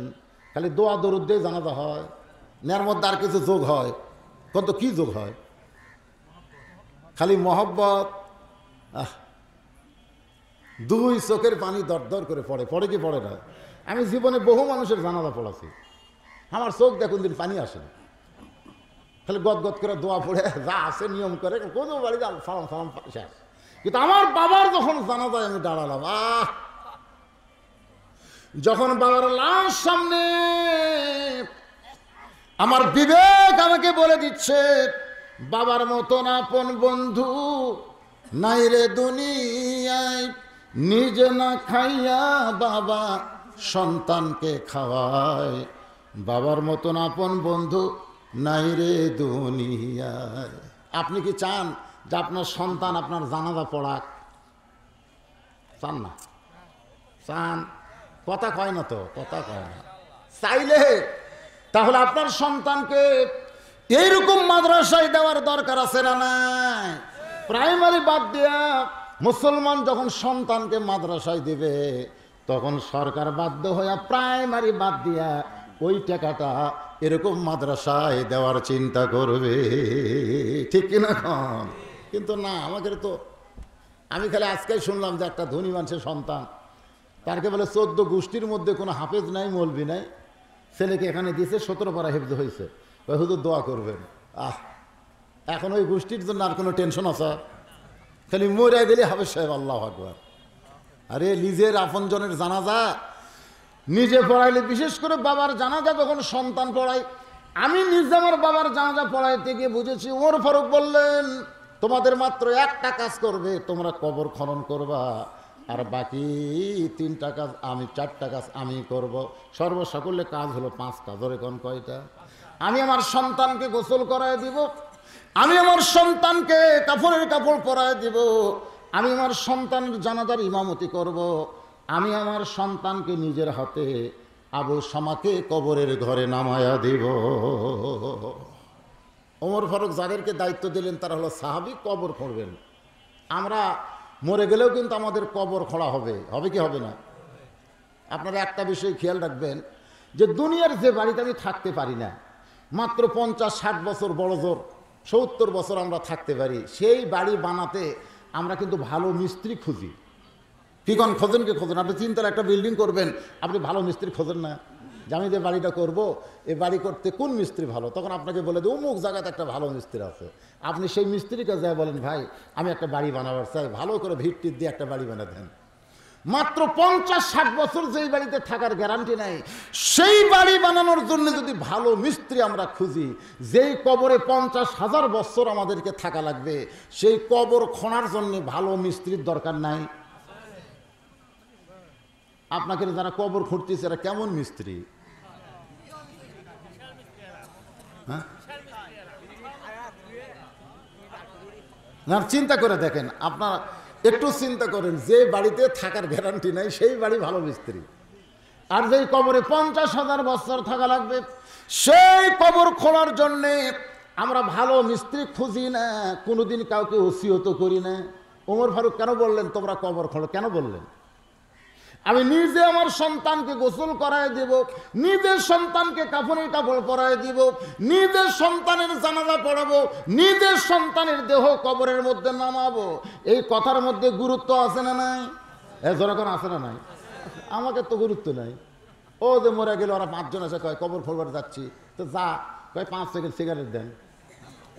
খালি দোয়া দরুদ দিয়ে জানাজা হয় নেয়ার মধ্যে আর কিছু যোগ হয় কত কি যোগ হয় খালি মহব্বত আহ দুই চোখের পানি দরদর করে পড়ে পড়ে কি পড়ে না আমি জীবনে বহু মানুষের জানাজা পড়াছি আমার চোখ দেখুন দিন পানি আসে না তাহলে গদগদ করে দোয়া পড়ে যা আসে নিয়ম করে কোনো বাড়িতে সালাম সালাম শেষ কিন্তু আমার বাবার যখন জানাজায় আমি দাঁড়ালাম আহ যখন বাবার লাশ সামনে আমার বিবেক আমাকে বলে দিচ্ছে বাবার মতন আপন বন্ধু নাই রে দুনিয়ায় নিজে না খাইয়া বাবা সন্তানকে খাওয়ায় বাবার মতন আপন বন্ধু নাই রে দুনিয়ায় আপনি কি চান যে আপনার সন্তান আপনার জানাজা পড়াক চান না চান কথা কয় না তো কথা কয় না চাইলে তাহলে আপনার সন্তানকে এইরকম মাদ্রাসায় দেওয়ার দরকার আছে না নাই প্রাইমারি বাদ দিয়া মুসলমান যখন সন্তানকে মাদ্রাসায় দেবে তখন সরকার বাধ্য হইয়া প্রাইমারি বাদ দিয়া ওই টাকাটা এরকম মাদ্রাসায় দেওয়ার চিন্তা করবে ঠিক কিনা খান কিন্তু না আমাকে তো আমি খালি আজকে শুনলাম যে একটা ধনী মানুষের সন্তান তারকে বলে চোদ্দ গোষ্ঠীর মধ্যে কোনো হাফেজ নাই মলবি নাই ছেলেকে এখানে দিয়েছে সতেরো পারা হেফজ হয়েছে ওই হুদু দোয়া করবেন আহ এখন ওই গোষ্ঠীর জন্য আর কোনো টেনশন আছে খালি মরিয়া গেলে হাফেজ সাহেব আল্লাহ আকবর আরে লিজের আপনজনের যায় নিজে পড়াইলে বিশেষ করে বাবার জানাজা যখন সন্তান পড়াই আমি নিজে আমার বাবার জানাজা পড়াইতে গিয়ে বুঝেছি ওর ফারুক বললেন তোমাদের মাত্র একটা কাজ করবে তোমরা কবর খনন করবা আর বাকি তিনটা কাজ আমি চারটা কাজ আমি করব সর্বসকলে কাজ হলো পাঁচটা ধরে কোন কয়টা আমি আমার সন্তানকে গোসল করায় দিব আমি আমার সন্তানকে কাপড়ের কাপড় পরায় দিব আমি আমার সন্তানের জানাজার ইমামতি করব। আমি আমার সন্তানকে নিজের হাতে আবু সামাকে কবরের ঘরে নামায়া দেব ওমর ফারুক যাদেরকে দায়িত্ব দিলেন তারা হলো সাহাবি কবর খড়বেন আমরা মরে গেলেও কিন্তু আমাদের কবর খোঁড়া হবে হবে কি হবে না আপনারা একটা বিষয় খেয়াল রাখবেন যে দুনিয়ার যে বাড়িতে আমি থাকতে পারি না মাত্র পঞ্চাশ ষাট বছর বড় জোর সত্তর বছর আমরা থাকতে পারি সেই বাড়ি বানাতে আমরা কিন্তু ভালো মিস্ত্রি খুঁজি কী কন খোঁজেনকে খোঁজেন আপনি তিনতলা একটা বিল্ডিং করবেন আপনি ভালো মিস্ত্রি খোঁজেন না যে আমি যে বাড়িটা করব এই বাড়ি করতে কোন মিস্ত্রি ভালো তখন আপনাকে বলে দেবো অমুক জায়গাতে একটা ভালো মিস্ত্রি আছে আপনি সেই মিস্ত্রিকে যা বলেন ভাই আমি একটা বাড়ি বানাবার চাই ভালো করে ভিড়টি দিয়ে একটা বাড়ি বানা দেন মাত্র পঞ্চাশ ষাট বছর যেই বাড়িতে থাকার গ্যারান্টি নাই সেই বাড়ি বানানোর জন্য যদি ভালো মিস্ত্রি আমরা খুঁজি যেই কবরে পঞ্চাশ হাজার বছর আমাদেরকে থাকা লাগবে সেই কবর খোনার জন্য ভালো মিস্ত্রির দরকার নাই আপনাকে যারা কবর খুঁড়তেছে এরা কেমন মিস্ত্রি হ্যাঁ চিন্তা করে দেখেন আপনার একটু চিন্তা করেন যে বাড়িতে থাকার গ্যারান্টি নাই সেই বাড়ি ভালো মিস্ত্রি আর যেই কবরে পঞ্চাশ হাজার বছর থাকা লাগবে সেই কবর খোলার জন্যে আমরা ভালো মিস্ত্রি খুঁজি না কোনোদিন কাউকে ওসিহত করি না ওমর ফারুক কেন বললেন তোমরা কবর খোলো কেন বললেন আমি নিজে আমার সন্তানকে গোসল করায় দেব নিজের সন্তানকে কাফনের কাপড় পরায় দিব নিজের সন্তানের জানাজা পড়াবো নিজের সন্তানের দেহ কবরের মধ্যে নামাবো এই কথার মধ্যে গুরুত্ব আছে না নাই এখন আছে না নাই আমাকে তো গুরুত্ব নাই ও যে মরে গেলে ওরা পাঁচজন আছে কয় কবর ফোরবার যাচ্ছি তো যা কয় পাঁচ প্যাকেট সিগারেট দেন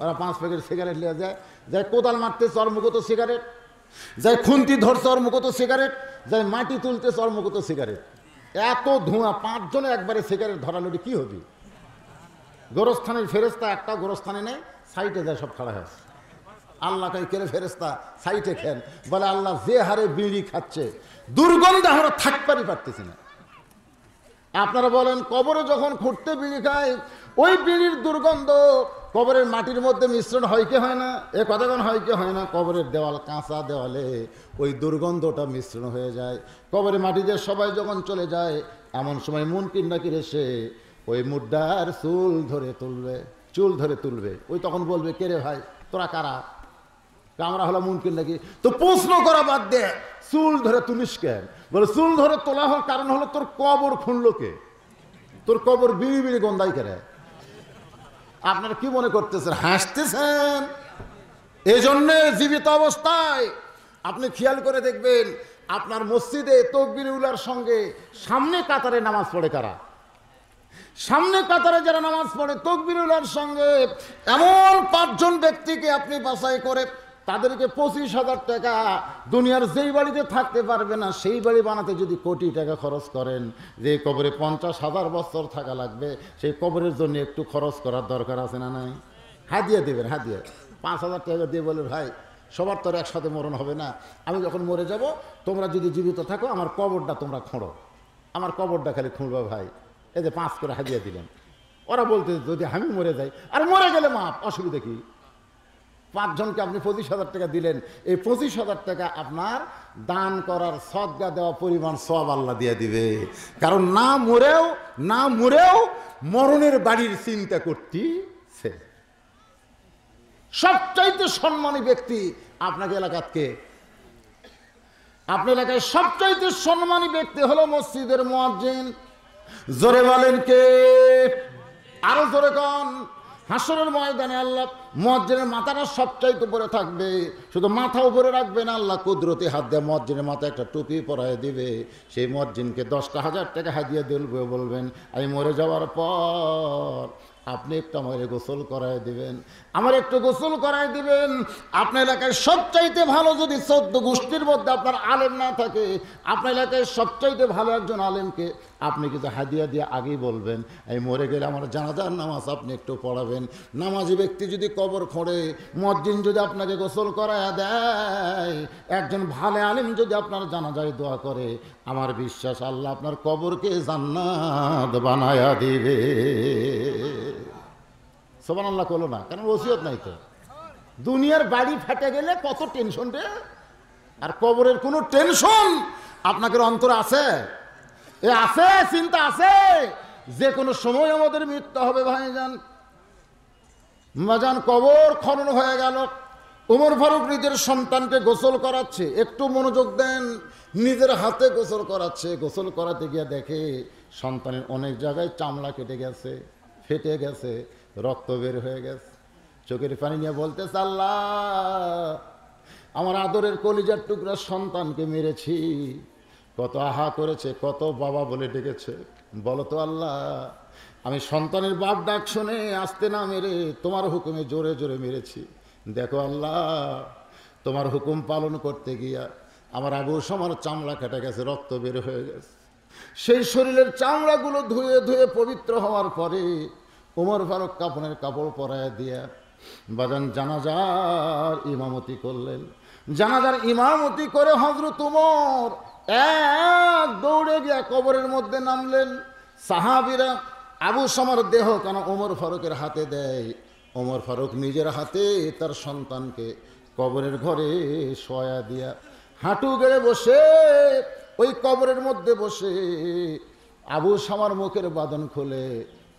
ওরা পাঁচ প্যাকেট সিগারেট নিয়ে যায় যায় কোদাল মারতে চর্মগত সিগারেট যাই খুন্তি ধরছে ওর মুখত সিগারেট যাই মাটি তুলতেছে ওর মুখত সিগারেট এত ধোঁয়া পাঁচজনে একবারে সিগারেট ধরালো কি হবে গোরস্থানের ফেরস্তা একটা গোরস্থানে নেই সাইটে যায় সব খাড়া হয়েছে আল্লাহ কে কেড়ে ফেরস্তা সাইটে খেন বলে আল্লাহ যে হারে বিড়ি খাচ্ছে দুর্গন্ধ আমরা থাকবারই পারতেছি না আপনারা বলেন কবরে যখন খুঁড়তে বিড়ি খায় ওই বিড়ির দুর্গন্ধ কবরের মাটির মধ্যে মিশ্রণ হয় কি হয় না এ কথাগণ হয় কি হয় না কবরের দেওয়াল কাঁচা দেওয়ালে ওই দুর্গন্ধটা মিশ্রণ হয়ে যায় কবরের মাটিতে সবাই যখন চলে যায় এমন সময় মন কিন্না সে ওই মুড্ডার চুল ধরে তুলবে চুল ধরে তুলবে ওই তখন বলবে কে রে ভাই তোরা কারা আমরা হলো মুনকিন নাকি তো প্রশ্ন করা বাদ দে চুল ধরে তুলিস কেন বলে চুল ধরে তোলা হওয়ার কারণ হলো তোর কবর খুনলো কে তোর কবর বিড়ি বিড়ি গন্দাই কেরায় আপনারা কি মনে করতেছেন হাসতেছেন এই জন্যে জীবিত অবস্থায় আপনি খেয়াল করে দেখবেন আপনার মসজিদে তকবির উলার সঙ্গে সামনে কাতারে নামাজ পড়ে কারা সামনে কাতারে যারা নামাজ পড়ে তকবির উলার সঙ্গে এমন পাঁচজন ব্যক্তিকে আপনি বাসায় করে তাদেরকে পঁচিশ হাজার টাকা দুনিয়ার যেই বাড়িতে থাকতে পারবে না সেই বাড়ি বানাতে যদি কোটি টাকা খরচ করেন যে কবরে পঞ্চাশ হাজার বছর থাকা লাগবে সেই কবরের জন্য একটু খরচ করার দরকার আছে না নাই হাদিয়া দেবেন হাদিয়া পাঁচ হাজার টাকা দিয়ে বলে ভাই সবার তোর একসাথে মরণ হবে না আমি যখন মরে যাব তোমরা যদি জীবিত থাকো আমার কবরটা তোমরা খোঁড়ো আমার কবরটা খালি খুঁড়বে ভাই এদের পাঁচ করে হাদিয়া দিলেন ওরা বলতে যদি আমি মরে যাই আর মরে গেলে মাপ অসুবিধা কি পাঁচজনকে আপনি পঁচিশ হাজার টাকা দিলেন এই পঁচিশ হাজার টাকা আপনার দান করার সদগা দেওয়া পরিমাণ সব আল্লাহ দিয়ে দিবে কারণ না মরেও না মরেও মরণের বাড়ির চিন্তা করতিছে সবচাইতে সম্মানী ব্যক্তি আপনাকে এলাকাতকে আপনার এলাকায় সবচাইতে সম্মানী ব্যক্তি হলো মসজিদের মোয়াজ্জিন জোরে বলেন কে আরো জোরে কন হাসরের ময়দানে আল্লাহ মসজিদের মাথাটা সবচাইতে উপরে থাকবে শুধু মাথা উপরে রাখবে না আল্লাহ কুদরতি হাত দিয়ে মসজিদের মাথায় একটা টুপি পরাই দিবে সেই মসজিদকে দশটা হাজার টাকা হাজিয়ে দিলবে বলবেন আমি মরে যাওয়ার পর আপনি একটু আমার গোসল করায় দিবেন আমার একটু গোসল করায় দিবেন আপনার এলাকায় সবচাইতে ভালো যদি চোদ্দ গোষ্ঠীর মধ্যে আপনার আলেম না থাকে আপনার এলাকায় সবচাইতে ভালো একজন আলেমকে আপনি কিন্তু হাদিয়া দিয়ে আগেই বলবেন এই মরে গেলে আমার জানাজার নামাজ আপনি একটু পড়াবেন নামাজি ব্যক্তি যদি কবর খোঁড়ে মজ্জিন যদি আপনাকে গোসল করায় দেয় একজন ভালো আলেম যদি আপনার জানাজায় দোয়া করে আমার বিশ্বাস আল্লাহ আপনার কবরকে জান্নাত বানায়া দিবে সোমান আল্লাহ করলো না কারণ ওসিয়ত নাই তো দুনিয়ার বাড়ি ফেটে গেলে কত টেনশন রে আর কবরের কোনো টেনশন আপনাকে অন্তর আছে এ আছে চিন্তা আছে যে কোনো সময় আমাদের মৃত্যু হবে ভাই যান মাজান কবর খনন হয়ে গেল উমর ফারুক নিজের সন্তানকে গোসল করাচ্ছে একটু মনোযোগ দেন নিজের হাতে গোসল করাচ্ছে গোসল করাতে গিয়ে দেখে সন্তানের অনেক জায়গায় চামড়া কেটে গেছে ফেটে গেছে রক্ত বের হয়ে গেছে চোখের পানি নিয়ে বলতে আল্লাহ আমার আদরের কলিজার টুকরা সন্তানকে মেরেছি কত আহা করেছে কত বাবা বলে ডেকেছে বলো তো আল্লাহ আমি সন্তানের বাপ ডাক শুনে আসতে না মেরে তোমার হুকুমে জোরে জোরে মেরেছি দেখো আল্লাহ তোমার হুকুম পালন করতে গিয়া আমার আবু সমার চামড়া কেটে গেছে রক্ত বের হয়ে গেছে সেই শরীরের চামড়াগুলো ধুয়ে ধুয়ে পবিত্র হওয়ার পরে উমর ফারুক কাপনের কাপড় পরায় দিয়া বাজান জানাজার ইমামতি করলেন জানাজার ইমামতি করে হজরত উমর এক দৌড়ে গিয়া কবরের মধ্যে নামলেন সাহাবিরা আবু সমর দেহ কেন ওমর ফারুকের হাতে দেয় ওমর ফারুক নিজের হাতে তার সন্তানকে কবরের ঘরে সয়া দিয়া হাঁটু গেড়ে বসে ওই কবরের মধ্যে বসে আবু সামার মুখের বাদন খোলে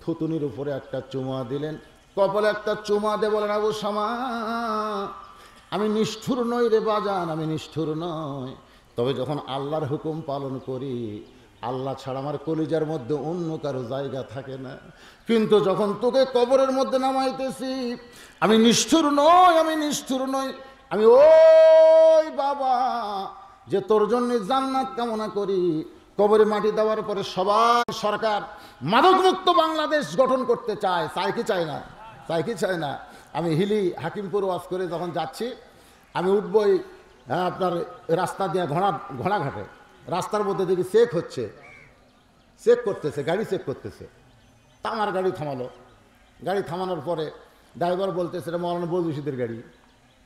থুতুনির উপরে একটা চুমা দিলেন কপালে একটা চুমা দে বলেন আবু শামা আমি নিষ্ঠুর নই রে বাজান আমি নিষ্ঠুর নয় তবে যখন আল্লাহর হুকুম পালন করি আল্লাহ ছাড়া আমার কলিজার মধ্যে অন্য কারো জায়গা থাকে না কিন্তু যখন তোকে কবরের মধ্যে নামাইতেছি আমি নিষ্ঠুর নই আমি নিষ্ঠুর নই আমি ওই বাবা যে তোর জন্য জান্নাত কামনা করি কবরে মাটি দেওয়ার পরে সবার সরকার মাদকমুক্ত বাংলাদেশ গঠন করতে চায় চায় কি চায় না চায় কি চায় না আমি হিলি হাকিমপুর ওয়াশ করে যখন যাচ্ছি আমি উঠবই হ্যাঁ, আপনার রাস্তা দিয়ে ঘোড়া ঘোড়াঘাটে রাস্তার মধ্যে দেখি চেক হচ্ছে চেক করতেছে গাড়ি চেক করতেছে তা আমার গাড়ি থামালো গাড়ি থামানোর পরে ড্রাইভার বলতেছে এটা মরান বজুশিদের গাড়ি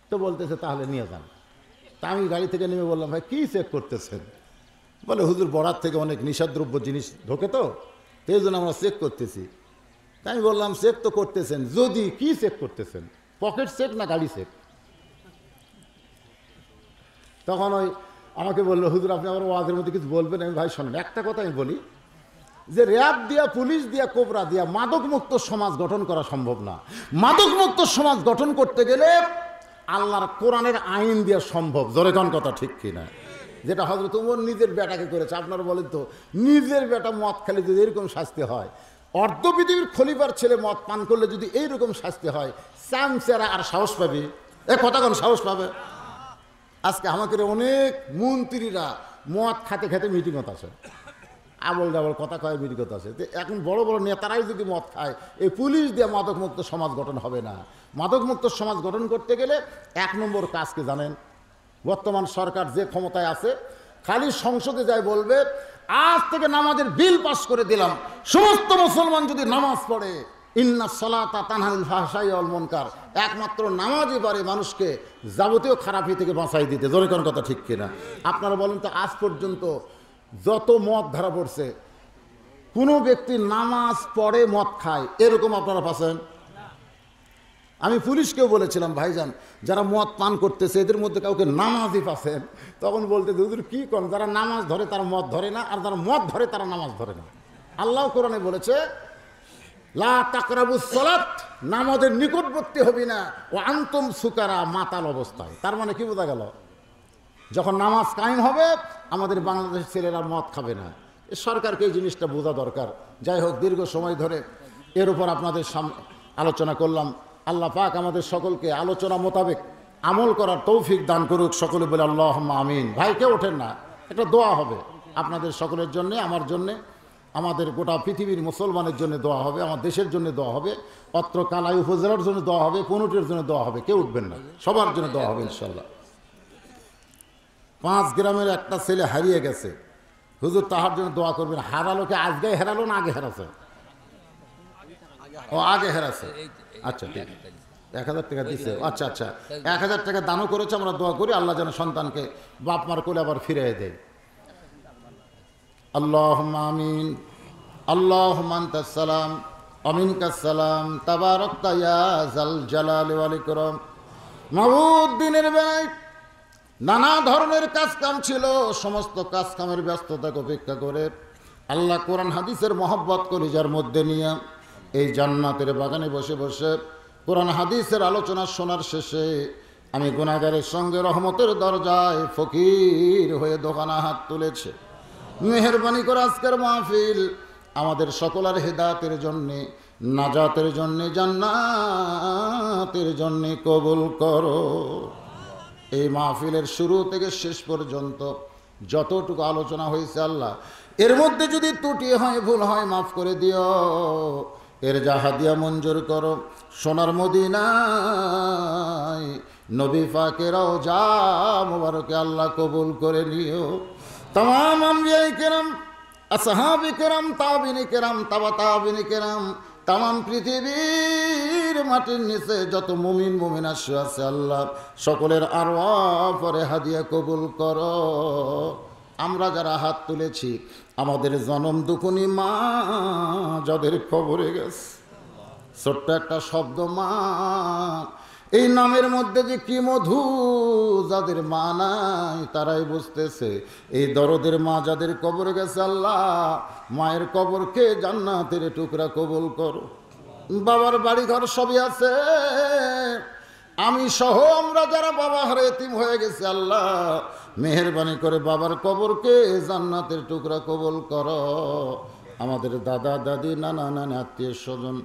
তো বলতেছে তাহলে নিয়ে যান তা আমি গাড়ি থেকে নেমে বললাম ভাই কী চেক করতেছেন বলে হুজুর বরাত থেকে অনেক নিষাদ্রব্য জিনিস ঢোকে তো সেই জন্য আমরা চেক করতেছি তাই আমি বললাম চেক তো করতেছেন যদি কি চেক করতেছেন পকেট চেক না গাড়ি চেক তখন ওই আমাকে বললো হুজুর আপনি আমার ওয়াজের মধ্যে কিছু বলবেন আমি ভাই শোনেন একটা কথা আমি বলি যে র্যাব দিয়া পুলিশ দিয়া কোবরা দিয়া মাদক মুক্ত সমাজ গঠন করা সম্ভব না মাদক মুক্ত সমাজ গঠন করতে গেলে আল্লাহর কোরআনের আইন দিয়া সম্ভব জোরে কথা ঠিক কিনা যেটা হজরত উমর নিজের বেটাকে করেছে আপনার বলেন তো নিজের বেটা মদ খেলে যদি এরকম শাস্তি হয় অর্ধ পৃথিবীর খলিফার ছেলে মদ পান করলে যদি এইরকম শাস্তি হয় চামচেরা আর সাহস পাবে এ কতক্ষণ সাহস পাবে আজকে আমাদের অনেক মন্ত্রীরা মদ খাতে খেতে মিটিংত আছে আবল ডাবল কথা কয় মিটিংত আছে এখন বড় বড় নেতারাই যদি মদ খায় এই পুলিশ দিয়ে মাদকমুক্ত সমাজ গঠন হবে না মাদকমুক্ত সমাজ গঠন করতে গেলে এক নম্বর কাজকে জানেন বর্তমান সরকার যে ক্ষমতায় আছে খালি সংসদে যায় বলবে আজ থেকে নামাজের বিল পাস করে দিলাম সমস্ত মুসলমান যদি নামাজ পড়ে ইন্না সলাতা তানহাল ভাষাই অলমনকার একমাত্র নামাজই পারে মানুষকে যাবতীয় খারাপি থেকে বাঁচাই দিতে কোনো কথা ঠিক কিনা আপনারা বলেন তো আজ পর্যন্ত যত মদ ধরা পড়ছে কোনো ব্যক্তি নামাজ পড়ে মদ খায় এরকম আপনারা পাচ্ছেন আমি পুলিশকেও বলেছিলাম ভাইজান যারা মদ পান করতেছে এদের মধ্যে কাউকে নামাজই পাচ্ছেন তখন বলতে হুজুর কী করেন যারা নামাজ ধরে তারা মদ ধরে না আর যারা মদ ধরে তারা নামাজ ধরে না আল্লাহ কোরআনে বলেছে লা তাকরাবু সলাত নামাজের নিকটবর্তী হবি না ও আন্তম সুকারা মাতাল অবস্থায় তার মানে কি বোঝা গেল যখন নামাজ কায়েম হবে আমাদের বাংলাদেশের ছেলেরা মদ খাবে না সরকারকে এই জিনিসটা বোঝা দরকার যাই হোক দীর্ঘ সময় ধরে এর উপর আপনাদের সাম আলোচনা করলাম আল্লাহ পাক আমাদের সকলকে আলোচনা মোতাবেক আমল করার তৌফিক দান করুক সকলে বলে আল্লাহ আমিন ভাই কেউ ওঠেন না এটা দোয়া হবে আপনাদের সকলের জন্য আমার জন্যে আমাদের গোটা পৃথিবীর মুসলমানের জন্য দেওয়া হবে আমার দেশের জন্য দেওয়া হবে অত্র কালাই উপজেলার জন্য দেওয়া হবে পনেরোটির জন্য দেওয়া হবে কেউ উঠবেন না সবার জন্য দেওয়া হবে ইনশাল্লাহ পাঁচ গ্রামের একটা ছেলে হারিয়ে গেছে হুজুর তাহার জন্য দোয়া করবেন হারালোকে আজকে হেরালো না আগে হেরাছে ও আগে হেরাছে আচ্ছা, আচ্ছা ঠিক এক হাজার টাকা দিছে আচ্ছা আচ্ছা এক হাজার টাকা দানও করেছে আমরা দোয়া করি আল্লাহ যেন সন্তানকে বাপ মার করে আবার ফিরিয়ে দেয় আল্লাহ আমিন আল্লাহ সালাম অমিন কাসালাম তাবারক তায়াজাল জালাল আলিকরম মাহবুদ বেলায় নানা ধরনের কাজকাম ছিল সমস্ত কাজকামের ব্যস্ততাকে উপেক্ষা করে আল্লাহ কোরআন হাদিসের মহব্বত যার মধ্যে নিয়ে এই জান্নাতের বাগানে বসে বসে কোরআন হাদিসের আলোচনা শোনার শেষে আমি গুণাগারের সঙ্গে রহমতের দরজায় ফকির হয়ে দোকানা হাত তুলেছে মেহরবানি করে আজকের মাহফিল আমাদের সকলের হেদাতের জন্যে নাজাতের জন্যে জান্নাতের জন্যে কবুল করো এই মাহফিলের শুরু থেকে শেষ পর্যন্ত যতটুকু আলোচনা হয়েছে আল্লাহ এর মধ্যে যদি ত্রুটি হয় ভুল হয় মাফ করে দিও এর যা হাদিয়া মঞ্জুর করো সোনার মদিনায় নবী ফাকেরাও যা মোবারকে আল্লাহ কবুল করে নিও তাম আমি কেরাম আসহাবি কেরাম তাবিনী কেরাম তাবা তাবিনী কেরাম তাম পৃথিবীর মাটির নিচে যত মুমিন মুমিন আসু আছে আল্লাহ সকলের আরো পরে হাদিয়া কবুল কর আমরা যারা হাত তুলেছি আমাদের জনম দুকুনি মা যাদের খবরে গেছে ছোট্ট একটা শব্দ মা এই নামের মধ্যে যে কি মধু যাদের মা নাই তারাই বুঝতেছে এই দরদের মা যাদের কবর গেছে আল্লাহ মায়ের কবর কে জান্নাতের টুকরা কবল করো বাবার বাড়িঘর সবই আছে আমি সহ আমরা যারা বাবা হারে তিম হয়ে গেছে আল্লাহ মেহরবানি করে বাবার কবরকে জান্নাতের টুকরা কবল কর আমাদের দাদা দাদি নানা নানা আত্মীয় স্বজন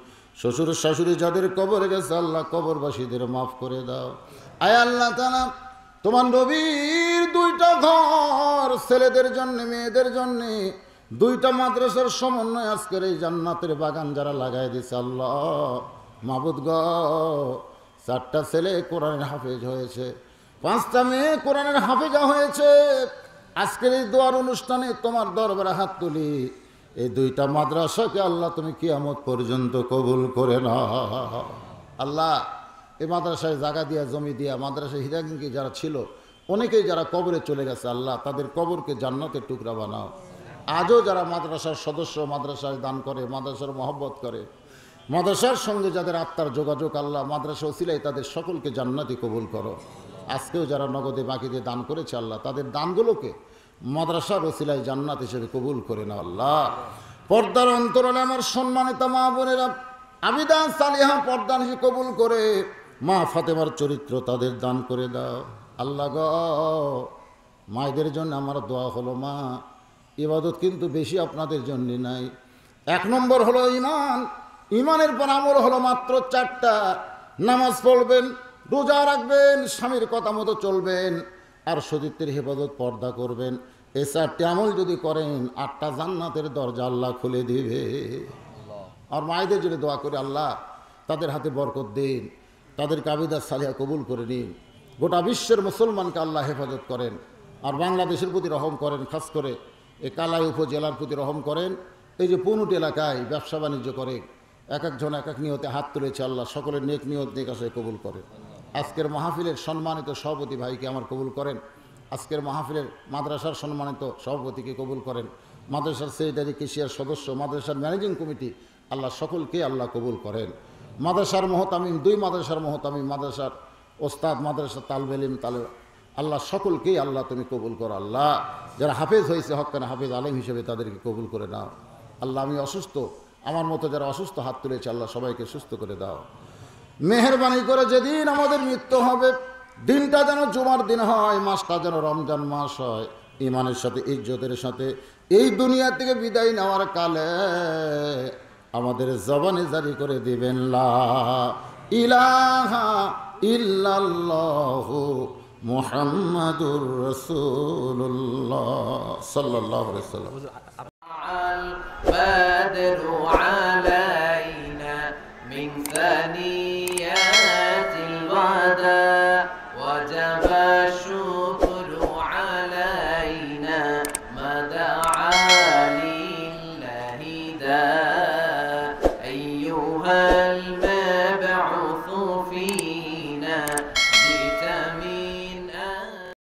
শ্বশুর শাশুড়ি যাদের কবরে গেছে আল্লাহ কবরবাসীদের মাফ করে দাও আয় আল্লাহ তানা তোমার নবীর দুইটা ঘর ছেলেদের জন্য মেয়েদের জন্যে দুইটা মাদ্রাসার সমন্বয় আজকের এই জান্নাতের বাগান যারা লাগাই দিছে আল্লাহ মাবুদ গ চারটা ছেলে কোরআনের হাফেজ হয়েছে পাঁচটা মেয়ে কোরআনের হাফেজা হয়েছে আজকের এই দোয়ার অনুষ্ঠানে তোমার দরবারে হাত তুলি এই দুইটা মাদ্রাসাকে আল্লাহ তুমি কিয়ামত পর্যন্ত কবুল করে না আল্লাহ এই মাদ্রাসায় জায়গা দিয়া জমি দিয়া মাদ্রাসায় হিরাগিনকে যারা ছিল অনেকেই যারা কবরে চলে গেছে আল্লাহ তাদের কবরকে জান্নাতের টুকরা বানাও আজও যারা মাদ্রাসার সদস্য মাদ্রাসায় দান করে মাদ্রাসার মহব্বত করে মাদ্রাসার সঙ্গে যাদের আত্মার যোগাযোগ আল্লাহ মাদ্রাসা ওসিলাই তাদের সকলকে জান্নাতি কবুল করো আজকেও যারা নগদে বাকি দিয়ে দান করেছে আল্লাহ তাদের দানগুলোকে মাদ্রাসা রসিলায় জান্নাত হিসেবে কবুল করে না আল্লাহ পর্দার অন্তরণে আমার সম্মানিত মা বোনেরা আবিদান সালিহা পর্দান হিসেবে কবুল করে মা ফাতেমার চরিত্র তাদের দান করে দাও আল্লাহ গ মায়েদের জন্য আমার দোয়া হলো মা ইবাদত কিন্তু বেশি আপনাদের জন্য নাই এক নম্বর হলো ইমান ইমানের পর আমল হলো মাত্র চারটা নামাজ পড়বেন রোজা রাখবেন স্বামীর কথা মতো চলবেন আর সতীর্থের হেফাজত পর্দা করবেন এ চারটি আমল যদি করেন আটটা জান্নাতের দরজা আল্লাহ খুলে দিবে আর মায়েদের জন্য দোয়া করে আল্লাহ তাদের হাতে বরকত দিন তাদের কাবিদার সালিয়া কবুল করে নিন গোটা বিশ্বের মুসলমানকে আল্লাহ হেফাজত করেন আর বাংলাদেশের প্রতি রহম করেন খাস করে এ কালাই উপজেলার প্রতি রহম করেন এই যে পনেরোটি এলাকায় ব্যবসা বাণিজ্য করে এক একজন এক এক নিয়তে হাত তুলেছে আল্লাহ সকলের নেক নিয়ত নিকাশে কবুল করেন আজকের মাহফিলের সম্মানিত সভাপতি ভাইকে আমার কবুল করেন আজকের মাহফিলের মাদ্রাসার সম্মানিত সভাপতিকে কবুল করেন মাদ্রাসার সেক্রেটারি কেশিয়ার সদস্য মাদ্রাসার ম্যানেজিং কমিটি আল্লাহ সকলকে আল্লাহ কবুল করেন মাদ্রাসার মহতামিম দুই মাদ্রাসার মহতামিম মাদ্রাসার ওস্তাদ মাদ্রাসা তালবেলিম তালে আল্লাহ সকলকেই আল্লাহ তুমি কবুল করো আল্লাহ যারা হাফেজ হয়েছে হকান হাফেজ আলিম হিসেবে তাদেরকে কবুল করে নাও আল্লাহ আমি অসুস্থ আমার মতো যারা অসুস্থ হাত তুলেছে আল্লাহ সবাইকে সুস্থ করে দাও মেহরবানি করে যেদিন আমাদের মৃত্যু হবে দিনটা যেন জুমার দিন হয় মাসটা যেন রমজান মাস হয় ইমানের সাথে ইজ্জতের সাথে এই দুনিয়া থেকে বিদায় নেওয়ার কালে আমাদের জবানে জারি করে দিবেন লা ইলাহা ইল্লাল্লাহু